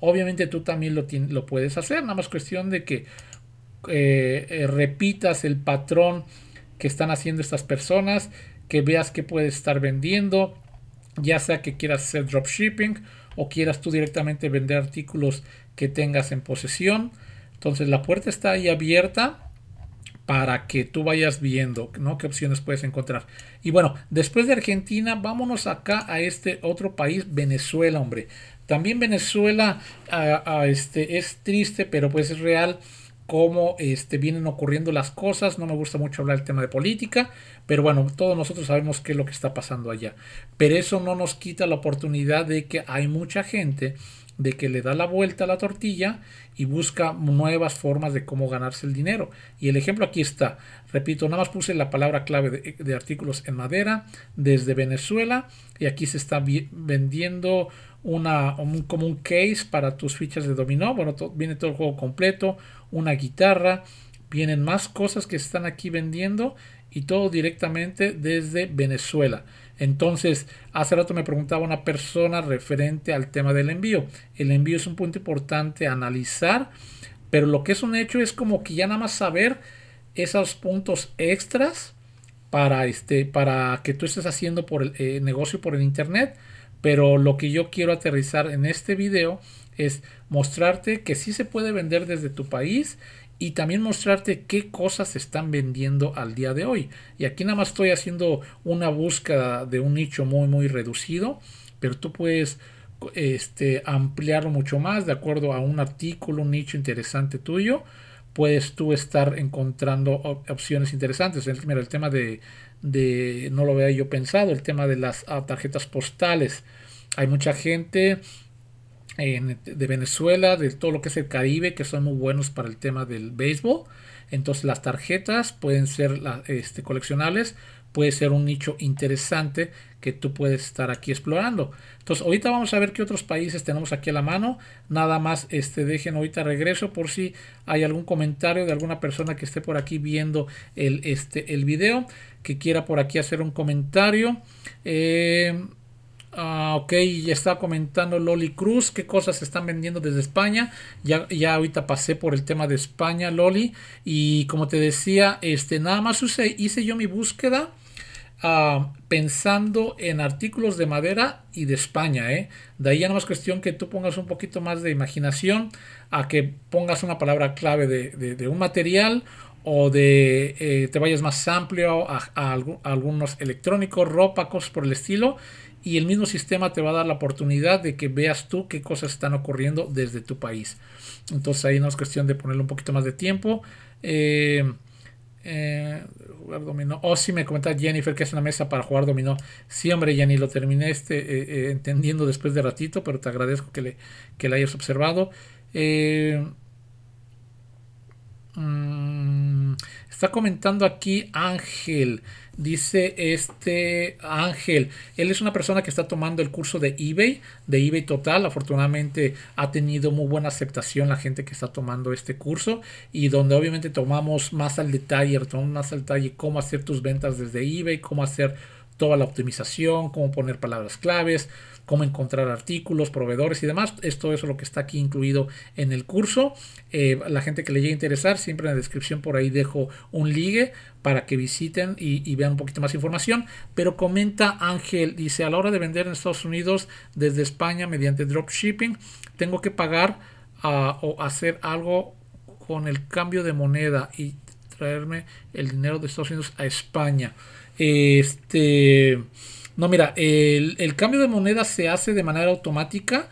Obviamente tú también lo, puedes hacer, nada más cuestión de que eh, eh, repitas el patrón que están haciendo estas personas, que veas que puedes estar vendiendo, ya sea que quieras hacer dropshipping o quieras tú directamente vender artículos que tengas en posesión. Entonces la puerta está ahí abierta para que tú vayas viendo ¿no? qué opciones puedes encontrar. Y bueno, después de Argentina, vámonos acá a este otro país, Venezuela, hombre. También Venezuela este, es triste, pero pues es real cómo este, vienen ocurriendo las cosas. No me gusta mucho hablar del tema de política, pero bueno, todos nosotros sabemos qué es lo que está pasando allá. Pero eso no nos quita la oportunidad de que hay mucha gente de que le da la vuelta a la tortilla y busca nuevas formas de cómo ganarse el dinero. Y el ejemplo aquí está. Repito, nada más puse la palabra clave de, artículos en madera desde Venezuela y aquí se está vendiendo una, como un case para tus fichas de dominó. Bueno, viene todo el juego completo, una guitarra, vienen más cosas que están aquí vendiendo y todo directamente desde Venezuela. Entonces, hace rato me preguntaba una persona referente al tema del envío. El envío es un punto importante analizar, pero lo que es un hecho es como que ya nada más saber esos puntos extras para, este, para que tú estés haciendo por el eh, negocio por el internet. Pero lo que yo quiero aterrizar en este video es mostrarte que sí se puede vender desde tu país y también mostrarte qué cosas se están vendiendo al día de hoy. Y aquí nada más estoy haciendo una búsqueda de un nicho muy muy reducido, pero tú puedes este, ampliarlo mucho más de acuerdo a un artículo, un nicho interesante tuyo. Puedes tú estar encontrando opciones interesantes. El, el tema de, de, no lo había yo pensado, el tema de las ah, tarjetas postales. Hay mucha gente de Venezuela, de todo lo que es el Caribe, que son muy buenos para el tema del béisbol. Entonces las tarjetas pueden ser la, este, coleccionables, puede ser un nicho interesante que tú puedes estar aquí explorando. Entonces ahorita vamos a ver qué otros países tenemos aquí a la mano. Nada más este, dejen ahorita regreso por si hay algún comentario de alguna persona que esté por aquí viendo el, este, el video, que quiera por aquí hacer un comentario. Eh, Ah, ok, ya estaba comentando Loli Cruz, qué cosas se están vendiendo desde España. Ya, ya ahorita pasé por el tema de España, Loli. Y como te decía, este, nada más hice, hice yo mi búsqueda ah, pensando en artículos de madera y de España. ¿eh? De ahí ya no es cuestión que tú pongas un poquito más de imaginación a que pongas una palabra clave de, un material o de eh, te vayas más amplio a, algunos electrónicos, ropa, por el estilo y el mismo sistema te va a dar la oportunidad de que veas tú qué cosas están ocurriendo desde tu país. Entonces ahí no es cuestión de ponerle un poquito más de tiempo. Eh, eh Oh, sí, me comentaba Jennifer que es una mesa para jugar dominó. Sí, hombre, Jenny, lo terminé este, eh, eh, entendiendo después de ratito, pero te agradezco que le, que hayas observado. Mm, está comentando aquí Ángel. Dice este Ángel, él es una persona que está tomando el curso de eBay, de eBay Total. Afortunadamente ha tenido muy buena aceptación la gente que está tomando este curso y donde obviamente tomamos más al detalle, retomamos más al detalle cómo hacer tus ventas desde eBay, cómo hacer toda la optimización, cómo poner palabras claves, cómo encontrar artículos, proveedores y demás. Esto es lo que está aquí incluido en el curso. Eh, la gente que le llegue a interesar, siempre en la descripción por ahí dejo un ligue para que visiten y, vean un poquito más información. Pero comenta Ángel, dice, a la hora de vender en Estados Unidos desde España mediante dropshipping, tengo que pagar ah, o hacer algo con el cambio de moneda y traerme el dinero de Estados Unidos a España. Este no, mira, el, cambio de moneda se hace de manera automática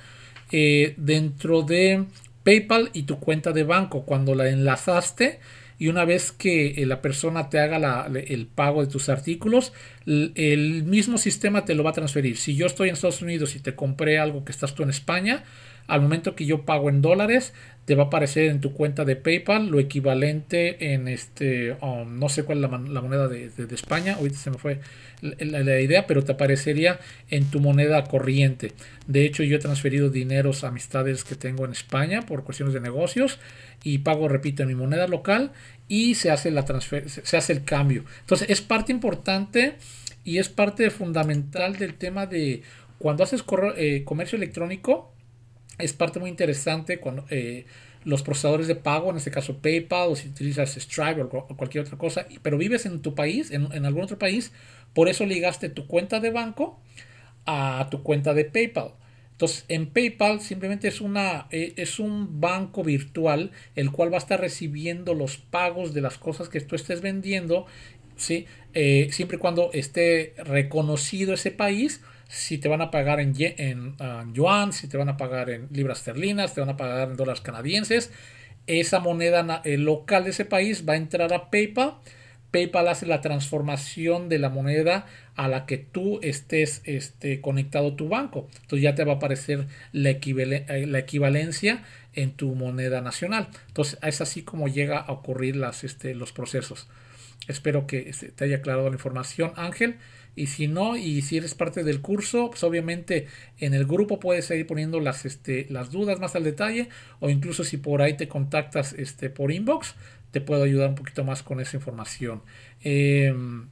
eh, dentro de PayPal y tu cuenta de banco cuando la enlazaste y una vez que eh, la persona te haga el pago de tus artículos, el mismo sistema te lo va a transferir. Si yo estoy en Estados Unidos y te compré algo que estás tú en España, al momento que yo pago en dólares, te va a aparecer en tu cuenta de PayPal lo equivalente en este, um, no sé cuál es la, moneda de, España, ahorita se me fue la, idea, pero te aparecería en tu moneda corriente. De hecho, yo he transferido dineros a amistades que tengo en España por cuestiones de negocios y pago, repito, en mi moneda local y se hace, la se hace el cambio. Entonces, es parte importante y es parte fundamental del tema de cuando haces eh, comercio electrónico es parte muy interesante cuando eh, los procesadores de pago, en este caso PayPal, o si utilizas Stripe o, cualquier otra cosa, pero vives en tu país, en, algún otro país, por eso ligaste tu cuenta de banco a tu cuenta de PayPal. Entonces, en PayPal simplemente es, una, eh, es un banco virtual el cual va a estar recibiendo los pagos de las cosas que tú estés vendiendo, ¿sí? Eh, siempre y cuando esté reconocido ese país si te van a pagar en, en ah, yuan, si te van a pagar en libras esterlinas, te van a pagar en dólares canadienses. Esa moneda local de ese país va a entrar a PayPal. PayPal hace la transformación de la moneda a la que tú estés este, conectado tu banco. Entonces ya te va a aparecer la, eh, la, equivalencia en tu moneda nacional. Entonces es así como llega a ocurrir las, este, los procesos. Espero que te haya aclarado la información, Ángel. Y si no, y si eres parte del curso, pues obviamente en el grupo puedes seguir poniendo las, este, las dudas más al detalle. O incluso si por ahí te contactas este, por inbox, te puedo ayudar un poquito más con esa información. Em,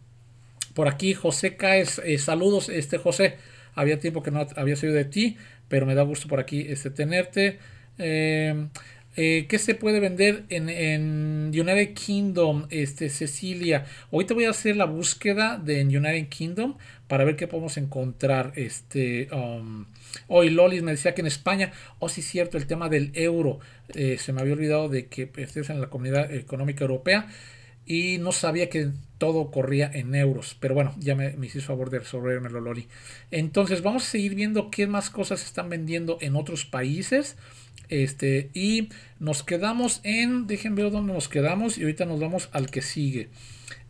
por aquí, José Caes, eh, saludos, este José. Había tiempo que no había sido de ti, pero me da gusto por aquí este, tenerte. Em, eh, ¿Qué se puede vender en, United Kingdom, este, Cecilia? Ahorita voy a hacer la búsqueda de United Kingdom para ver qué podemos encontrar. Este, um, hoy Lolis me decía que en España, oh sí cierto, el tema del euro. Eh, se me había olvidado de que estés en la Comunidad Económica Europea y no sabía que todo corría en euros. Pero bueno, ya me, me hiciste favor de lo Loli. Entonces, vamos a seguir viendo qué más cosas están vendiendo en otros países. Este, y nos quedamos en, dejen ver dónde nos quedamos y ahorita nos vamos al que sigue.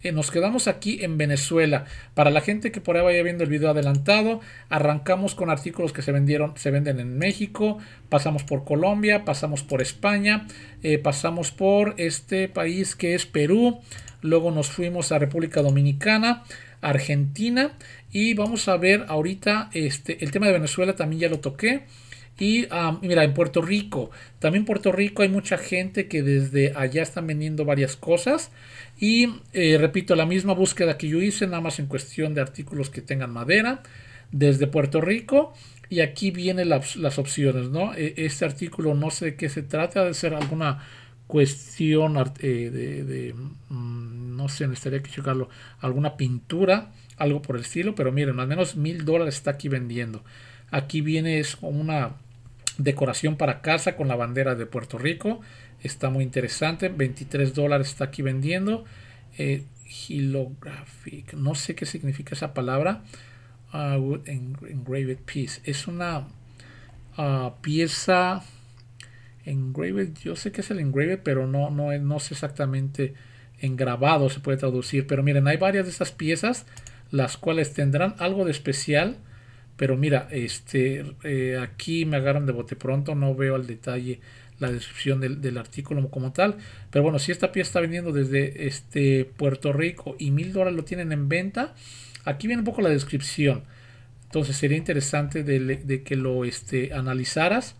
Eh, nos quedamos aquí en Venezuela. Para la gente que por ahí vaya viendo el video adelantado, arrancamos con artículos que se vendieron, se venden en México, pasamos por Colombia, pasamos por España, eh, pasamos por este país que es Perú, luego nos fuimos a República Dominicana, Argentina y vamos a ver ahorita este, el tema de Venezuela también ya lo toqué. Y, mira, en Puerto Rico, también en Puerto Rico hay mucha gente que desde allá están vendiendo varias cosas. Y eh, repito, la misma búsqueda que yo hice, nada más en cuestión de artículos que tengan madera, desde Puerto Rico. Y aquí vienen las, opciones, ¿no? E-, este artículo no sé de qué se trata, de ser alguna cuestión eh, de, mm, no sé, necesitaría que checarlo, alguna pintura, algo por el estilo, pero miren, al menos mil dólares está aquí vendiendo. Aquí viene es una decoración para casa con la bandera de Puerto Rico. Está muy interesante. 23 dólares está aquí vendiendo. Hilographic. Eh, no sé qué significa esa palabra. A ah, wood engraved piece. Es una ah, pieza engraved. Yo sé que es el engraved, pero no, no, no sé exactamente engrabado se puede traducir. Pero miren, hay varias de estas piezas las cuales tendrán algo de especial pero mira, este, eh, aquí me agarran de bote pronto, no veo al detalle la descripción del, artículo como tal. Pero bueno, si esta pieza está vendiendo desde este Puerto Rico y mil dólares lo tienen en venta, aquí viene un poco la descripción. Entonces sería interesante de, que lo este, analizaras.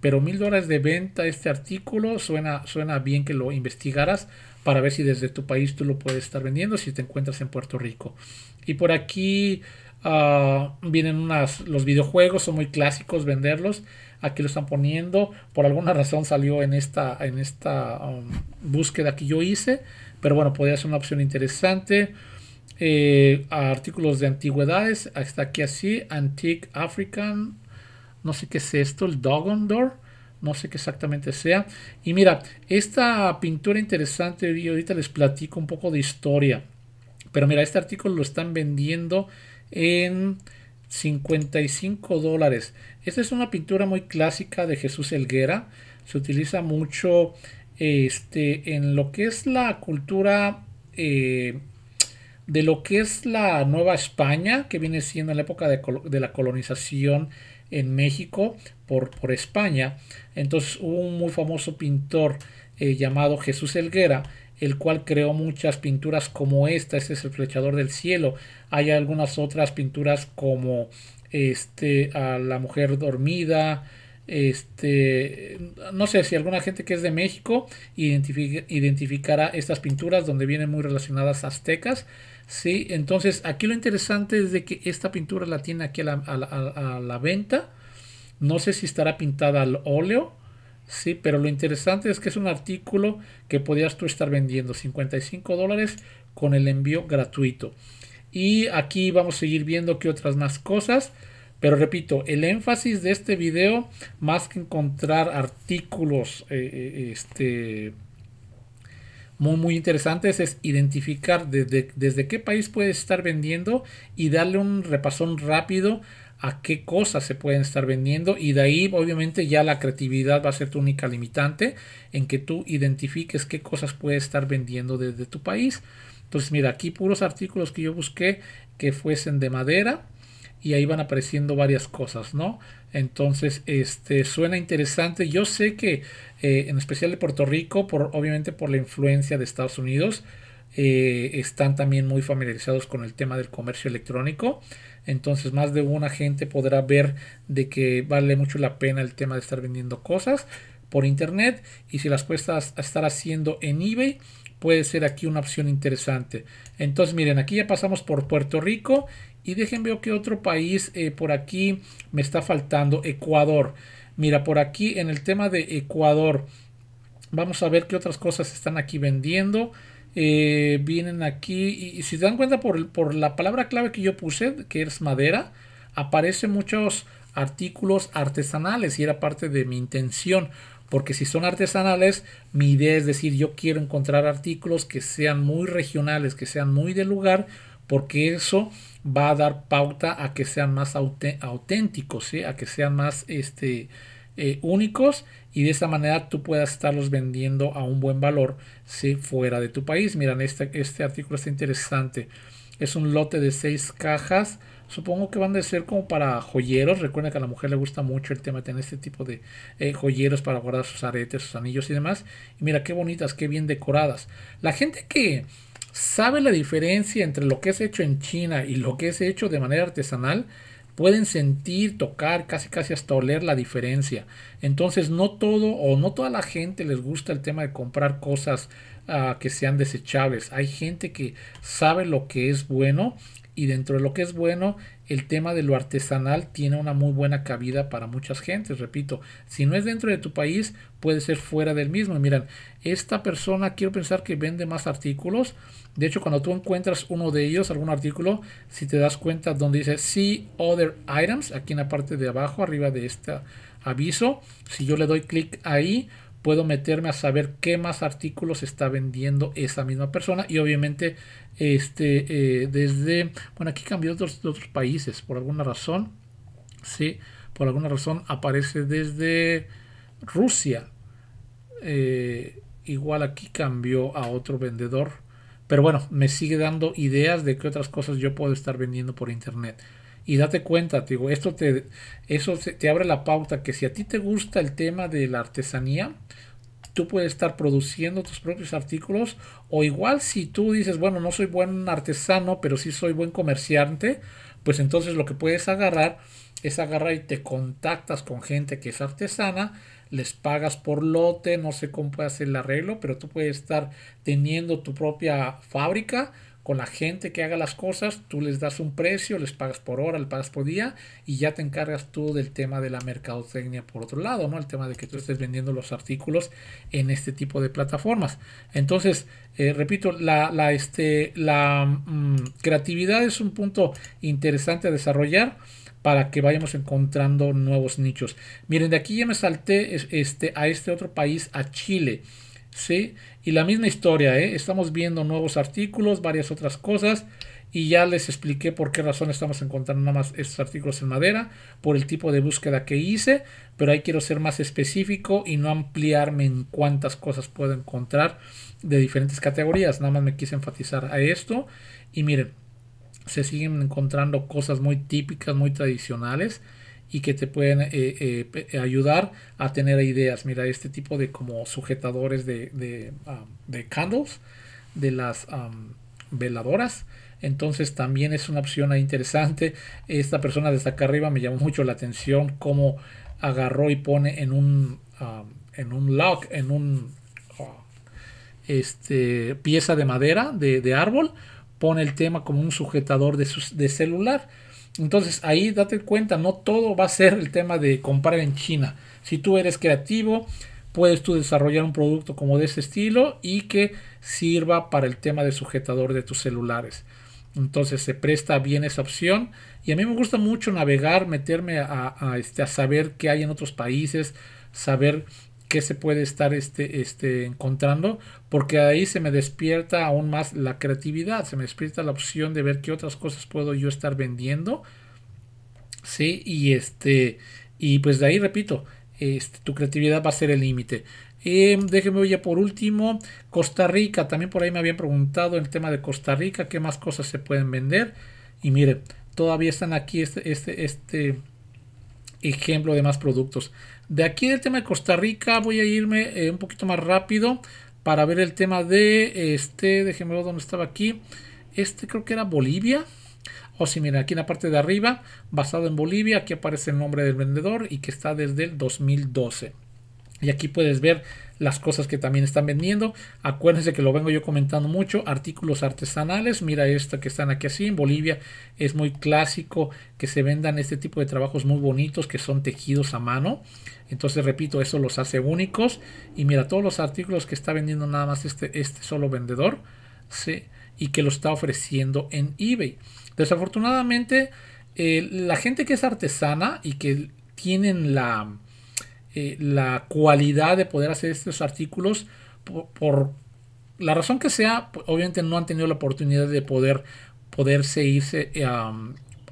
Pero mil dólares de venta este artículo suena, suena bien que lo investigaras para ver si desde tu país tú lo puedes estar vendiendo si te encuentras en Puerto Rico. Y por aquí Ah, vienen unas, los videojuegos son muy clásicos venderlos. Aquí lo están poniendo. Por alguna razón salió en esta, en esta um, búsqueda que yo hice. Pero bueno, podría ser una opción interesante. Eh, artículos de antigüedades. hasta aquí así. Antique African. No sé qué es esto. El Dogondor. No sé qué exactamente sea. Y mira, esta pintura interesante. Y ahorita les platico un poco de historia. Pero mira, este artículo lo están vendiendo en 55 dólares. Esta es una pintura muy clásica de Jesús elguera Se utiliza mucho este, en lo que es la cultura eh, de lo que es la Nueva España, que viene siendo en la época de, la colonización en México por, España. Entonces hubo un muy famoso pintor eh, llamado Jesús elguera el cual creó muchas pinturas como esta, este es el flechador del cielo. Hay algunas otras pinturas como este a la mujer dormida, este no sé si alguna gente que es de México identificará estas pinturas donde vienen muy relacionadas aztecas. Sí, entonces aquí lo interesante es de que esta pintura la tiene aquí a la venta. No sé si estará pintada al óleo Sí, pero lo interesante es que es un artículo que podrías tú estar vendiendo 55 dólares con el envío gratuito. Y aquí vamos a seguir viendo que otras más cosas. Pero repito, el énfasis de este video, más que encontrar artículos eh, eh, este, muy, muy interesantes, es identificar desde, desde qué país puedes estar vendiendo y darle un repasón rápido a qué cosas se pueden estar vendiendo y de ahí obviamente ya la creatividad va a ser tu única limitante en que tú identifiques qué cosas puedes estar vendiendo desde tu país. Entonces mira, aquí puros artículos que yo busqué que fuesen de madera y ahí van apareciendo varias cosas, ¿no? Entonces, este suena interesante. Yo sé que eh, en especial de Puerto Rico, por, obviamente por la influencia de Estados Unidos, eh, están también muy familiarizados con el tema del comercio electrónico. Entonces más de una gente podrá ver de que vale mucho la pena el tema de estar vendiendo cosas por internet y si las cuestas estar haciendo en eBay puede ser aquí una opción interesante. Entonces miren, aquí ya pasamos por Puerto Rico y déjenme ver qué otro país eh, por aquí me está faltando. Ecuador. Mira, por aquí en el tema de Ecuador, vamos a ver qué otras cosas están aquí vendiendo. Eh, vienen aquí y, si se dan cuenta por, la palabra clave que yo puse, que es madera, aparecen muchos artículos artesanales y era parte de mi intención. Porque si son artesanales, mi idea es decir, yo quiero encontrar artículos que sean muy regionales, que sean muy de lugar, porque eso va a dar pauta a que sean más auténticos, a que sean más este, eh, únicos y de esta manera tú puedas estarlos vendiendo a un buen valor si fuera de tu país. Miren, este, este artículo está interesante. Es un lote de seis cajas. Supongo que van a ser como para joyeros. Recuerda que a la mujer le gusta mucho el tema de tener este tipo de eh, joyeros para guardar sus aretes, sus anillos y demás. Y mira qué bonitas, qué bien decoradas. La gente que sabe la diferencia entre lo que es hecho en China y lo que es hecho de manera artesanal, pueden sentir, tocar, casi casi hasta oler la diferencia. Entonces no todo o no toda la gente les gusta el tema de comprar cosas ah, que sean desechables. Hay gente que sabe lo que es bueno y dentro de lo que es bueno el tema de lo artesanal tiene una muy buena cabida para muchas gentes, repito, si no es dentro de tu país, puede ser fuera del mismo. Miren, esta persona quiero pensar que vende más artículos, de hecho cuando tú encuentras uno de ellos, algún artículo, si te das cuenta donde dice see other items, aquí en la parte de abajo, arriba de este aviso, si yo le doy clic ahí, puedo meterme a saber qué más artículos está vendiendo esa misma persona y obviamente este eh, desde bueno aquí cambió de otros, países por alguna razón sí por alguna razón aparece desde Rusia eh, igual aquí cambió a otro vendedor pero bueno me sigue dando ideas de qué otras cosas yo puedo estar vendiendo por internet y date cuenta, digo, esto te, eso te abre la pauta que si a ti te gusta el tema de la artesanía, tú puedes estar produciendo tus propios artículos o igual si tú dices, bueno, no soy buen artesano, pero sí soy buen comerciante, pues entonces lo que puedes agarrar es agarrar y te contactas con gente que es artesana, les pagas por lote, no sé cómo puede hacer el arreglo, pero tú puedes estar teniendo tu propia fábrica con la gente que haga las cosas, tú les das un precio, les pagas por hora, les pagas por día y ya te encargas tú del tema de la mercadotecnia por otro lado, ¿no? El tema de que tú estés vendiendo los artículos en este tipo de plataformas. Entonces, eh, repito, la, este, la mm, creatividad es un punto interesante a desarrollar para que vayamos encontrando nuevos nichos. Miren, de aquí ya me salté este, a este otro país, a Chile. ¿sí? Y la misma historia, ¿eh? estamos viendo nuevos artículos, varias otras cosas. Y ya les expliqué por qué razón estamos encontrando nada más estos artículos en madera, por el tipo de búsqueda que hice, pero ahí quiero ser más específico y no ampliarme en cuántas cosas puedo encontrar de diferentes categorías. Nada más me quise enfatizar a esto. Y miren, se siguen encontrando cosas muy típicas, muy tradicionales y que te pueden eh, eh, ayudar a tener ideas. Mira, este tipo de como sujetadores de, de candles, de las veladoras. Entonces también es una opción interesante. Esta persona de acá arriba me llamó mucho la atención cómo agarró y pone en un, en un lock, en un ah, este, pieza de madera de, árbol, pone el tema como un sujetador de, de celular entonces ahí date cuenta, no todo va a ser el tema de comprar en China. Si tú eres creativo, puedes tú desarrollar un producto como de ese estilo y que sirva para el tema de sujetador de tus celulares. Entonces se presta bien esa opción. Y a mí me gusta mucho navegar, meterme a este, saber qué hay en otros países, saber que se puede estar este, este, encontrando, porque ahí se me despierta aún más la creatividad, se me despierta la opción de ver qué otras cosas puedo yo estar vendiendo. Sí, y este, y pues de ahí repito, este, tu creatividad va a ser el límite. Eh, déjeme ya por último, Costa Rica, también por ahí me habían preguntado el tema de Costa Rica, qué más cosas se pueden vender. Y mire, todavía están aquí este, este, este ejemplo de más productos. De aquí del tema de Costa Rica voy a irme eh, un poquito más rápido para ver el tema de este, déjenme ver dónde estaba aquí. Este creo que era Bolivia. O oh, si miren, aquí en la parte de arriba, basado en Bolivia, aquí aparece el nombre del vendedor y que está desde el 2012. Y aquí puedes ver las cosas que también están vendiendo. Acuérdense que lo vengo yo comentando mucho. Artículos artesanales. Mira esta que están aquí así. En Bolivia es muy clásico que se vendan este tipo de trabajos muy bonitos que son tejidos a mano. Entonces, repito, eso los hace únicos. Y mira, todos los artículos que está vendiendo nada más este, este solo vendedor, ¿sí? Y que lo está ofreciendo en eBay. Desafortunadamente, eh, la gente que es artesana y que tienen la, eh, la cualidad de poder hacer estos artículos, por, la razón que sea, obviamente no han tenido la oportunidad de poder poderse irse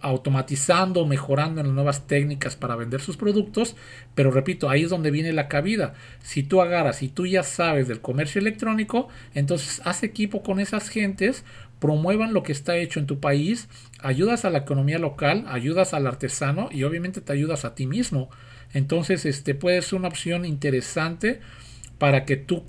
automatizando, mejorando en las nuevas técnicas para vender sus productos, pero repito, ahí es donde viene la cabida. Si tú agarras, y tú ya sabes del comercio electrónico, entonces haz equipo con esas gentes, promuevan lo que está hecho en tu país, ayudas a la economía local, ayudas al artesano y obviamente te ayudas a ti mismo. Entonces, este puede ser una opción interesante para que tú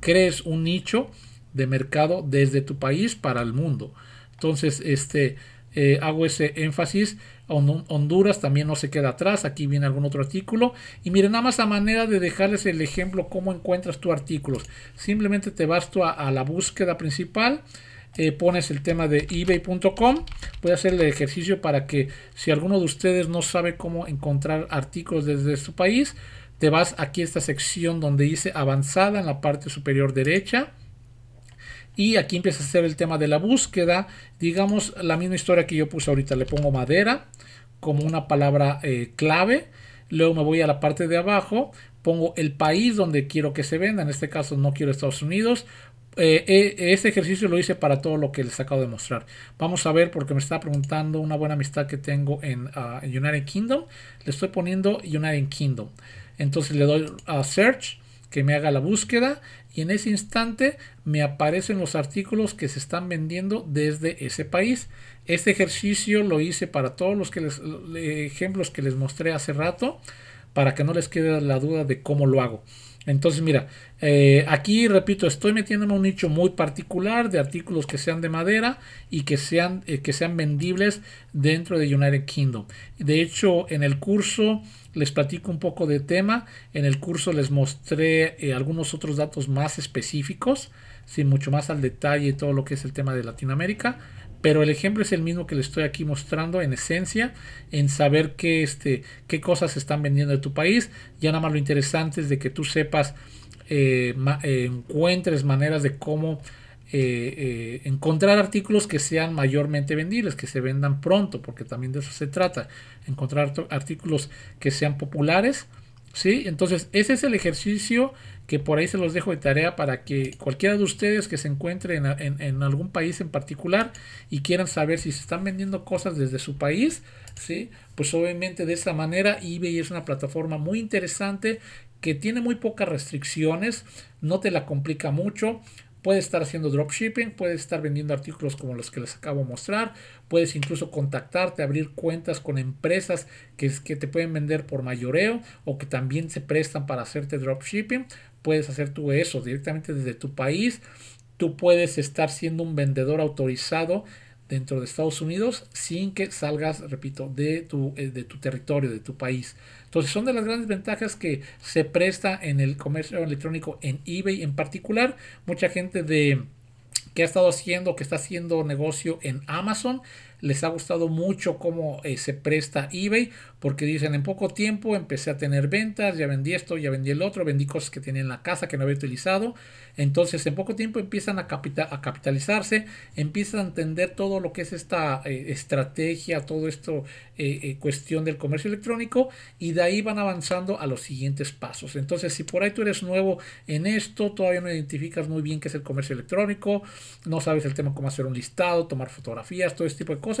crees un nicho de mercado desde tu país para el mundo. Entonces, este, eh, hago ese énfasis. Honduras también no se queda atrás. Aquí viene algún otro artículo. Y miren, nada más a manera de dejarles el ejemplo, cómo encuentras tus artículos. Simplemente te vas tú a, la búsqueda principal. Eh, pones el tema de ebay.com. Voy a hacer el ejercicio para que si alguno de ustedes no sabe cómo encontrar artículos desde su país, te vas aquí a esta sección donde dice avanzada en la parte superior derecha y aquí empieza a ser el tema de la búsqueda. Digamos la misma historia que yo puse ahorita, le pongo madera como una palabra eh, clave. Luego me voy a la parte de abajo, pongo el país donde quiero que se venda, en este caso no quiero Estados Unidos. este ejercicio lo hice para todo lo que les acabo de mostrar. Vamos a ver porque me está preguntando una buena amistad que tengo en ah, United Kingdom. Le estoy poniendo United Kingdom. Entonces le doy a Search, que me haga la búsqueda y en ese instante me aparecen los artículos que se están vendiendo desde ese país. Este ejercicio lo hice para todos los, eh, ejemplos que les mostré hace rato para que no les quede la duda de cómo lo hago. Entonces, mira, eh, aquí repito, estoy metiéndome a un nicho muy particular de artículos que sean de madera y que sean, eh, que sean vendibles dentro de United Kingdom. De hecho, en el curso les platico un poco de tema. En el curso les mostré eh, algunos otros datos más específicos, sin mucho más al detalle todo lo que es el tema de Latinoamérica pero el ejemplo es el mismo que le estoy aquí mostrando en esencia, en saber qué, este, qué cosas se están vendiendo de tu país. Ya nada más lo interesante es de que tú sepas, eh, eh, encuentres maneras de cómo eh, encontrar artículos que sean mayormente vendibles, que se vendan pronto, porque también de eso se trata, encontrar artículos que sean populares ¿Sí? Entonces, ese es el ejercicio que por ahí se los dejo de tarea para que cualquiera de ustedes que se encuentre en, algún país en particular y quieran saber si se están vendiendo cosas desde su país, ¿sí? Pues obviamente de esta manera eBay es una plataforma muy interesante que tiene muy pocas restricciones, no te la complica mucho. Puedes estar haciendo dropshipping, puedes estar vendiendo artículos como los que les acabo de mostrar, puedes incluso contactarte, abrir cuentas con empresas que, es, que te pueden vender por mayoreo o que también se prestan para hacerte dropshipping. Puedes hacer tú eso directamente desde tu país. Tú puedes estar siendo un vendedor autorizado dentro de Estados Unidos sin que salgas, repito, de tu, eh, de tu territorio, de tu país. Entonces son de las grandes ventajas que se presta en el comercio electrónico en eBay en particular. Mucha gente de que ha estado haciendo, que está haciendo negocio en Amazon, les ha gustado mucho cómo eh, se presta eBay, porque dicen, en poco tiempo empecé a tener ventas, ya vendí esto, ya vendí el otro, vendí cosas que tenía en la casa que no había utilizado. Entonces, en poco tiempo empiezan a, a capitalizarse, empiezan a entender todo lo que es esta eh, estrategia, todo esto, eh, cuestión del comercio electrónico, y de ahí van avanzando a los siguientes pasos. Entonces, si por ahí tú eres nuevo en esto, todavía no identificas muy bien qué es el comercio electrónico, no sabes el tema cómo hacer un listado, tomar fotografías, todo este tipo de cosas,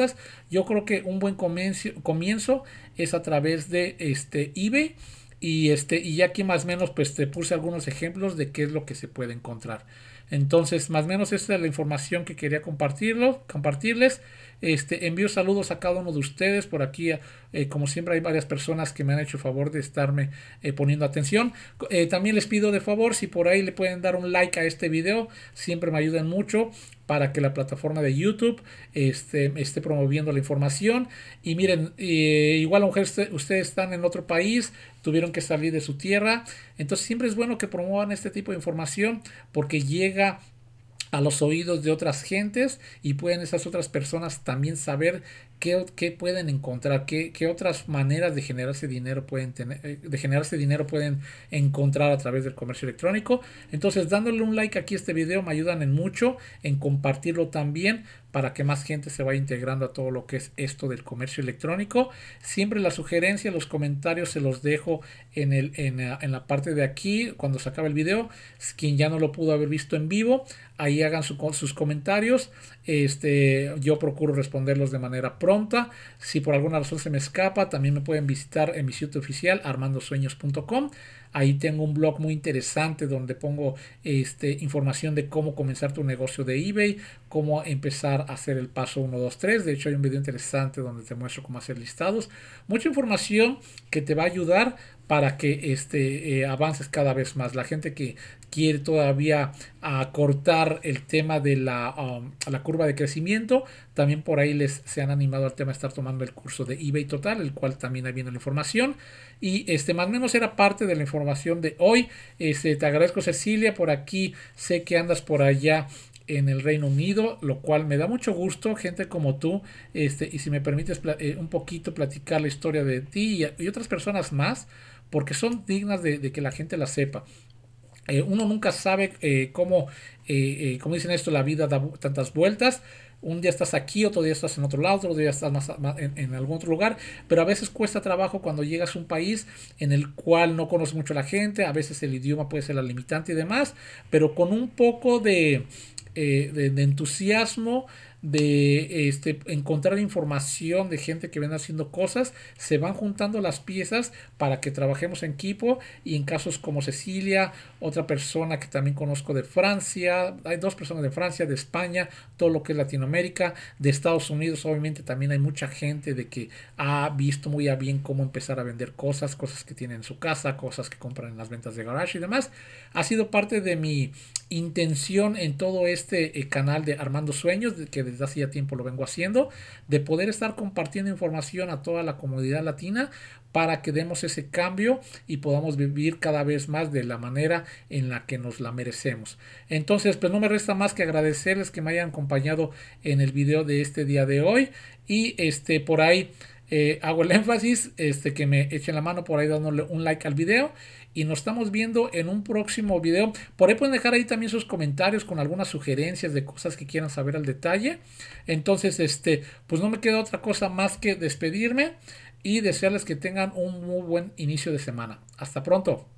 yo creo que un buen comienzo, es a través de este eBay. Y, este, y ya aquí más o menos pues te puse algunos ejemplos de qué es lo que se puede encontrar. Entonces, más o menos esta es la información que quería compartirlo, compartirles. Este, envío saludos a cada uno de ustedes. Por aquí, eh, como siempre, hay varias personas que me han hecho favor de estarme eh, poniendo atención. Eh, también les pido de favor si por ahí le pueden dar un like a este video. Siempre me ayudan mucho para que la plataforma de YouTube esté, esté promoviendo la información. Y miren, igual igual aunque este, ustedes están en otro país, tuvieron que salir de su tierra, entonces siempre es bueno que promuevan este tipo de información porque llega a los oídos de otras gentes y pueden esas otras personas también saber qué, pueden encontrar, qué, otras maneras de generarse dinero pueden tener, eh, de generarse dinero pueden encontrar a través del comercio electrónico. Entonces, dándole un like aquí a este video me ayudan en mucho, en compartirlo también para que más gente se vaya integrando a todo lo que es esto del comercio electrónico. Siempre la sugerencia, los comentarios se los dejo eh, en, la parte de aquí cuando se acaba el video. Quien ya no lo pudo haber visto en vivo, ahí hagan sus comentarios. Este, yo procuro responderlos de manera pronta. Si por alguna razón se me escapa, también me pueden visitar en mi sitio oficial armandosueños.com. Ahí tengo un blog muy interesante donde pongo este, información de cómo comenzar tu negocio de eBay, cómo empezar a hacer el paso 1, 2, 3. De hecho, hay un video interesante donde te muestro cómo hacer listados. Mucha información que te va a ayudar para que este, eh, avances cada vez más. La gente que quiere todavía acortar el tema de um, la, curva de crecimiento, también por ahí les se han animado al tema de estar tomando el curso de eBay Total, el cual también hay viene la información. Y este, más o menos era parte de la información de hoy. Este, te agradezco Cecilia por aquí, sé que andas por allá en el Reino Unido, lo cual me da mucho gusto, gente como tú, este, y si me permites eh, un poquito platicar la historia de ti y otras personas más, porque son dignas de, que la gente las sepa. Eh, uno nunca sabe eh, cómo, eh, como dicen esto, la vida da tantas vueltas. Un día estás aquí, otro día estás en otro lado, otro día estás en, algún otro lugar, pero a veces cuesta trabajo cuando llegas a un país en el cual no conoces mucho la gente, a veces el idioma puede ser la limitante y demás, pero con un poco de entusiasmo, de este, encontrar información de gente que ven haciendo cosas, se van juntando las piezas para que trabajemos en equipo y en casos como Cecilia, otra persona que también conozco de Francia, hay dos personas de Francia, de España, todo lo que es Latinoamérica, de Estados Unidos obviamente también hay mucha gente de que ha visto muy a bien cómo empezar a vender cosas, cosas que tienen en su casa, cosas que compran en las ventas de garage y demás. Ha sido parte de mi intención en todo este eh, canal de Armando Sueños, de que desde hace tiempo lo vengo haciendo, de poder estar compartiendo información a toda la comunidad latina para que demos ese cambio y podamos vivir cada vez más de la manera en la que nos la merecemos. Entonces, pues no me resta más que agradecerles que me hayan acompañado en el video de este día de hoy y este por ahí eh, hago el *laughs* énfasis, este que me echen la mano por ahí dándole un like al video y nos estamos viendo en un próximo video. Por ahí pueden dejar ahí también sus comentarios con algunas sugerencias de cosas que quieran saber al detalle. Entonces, este, pues no me queda otra cosa más que despedirme y desearles que tengan un muy buen inicio de semana. Hasta pronto.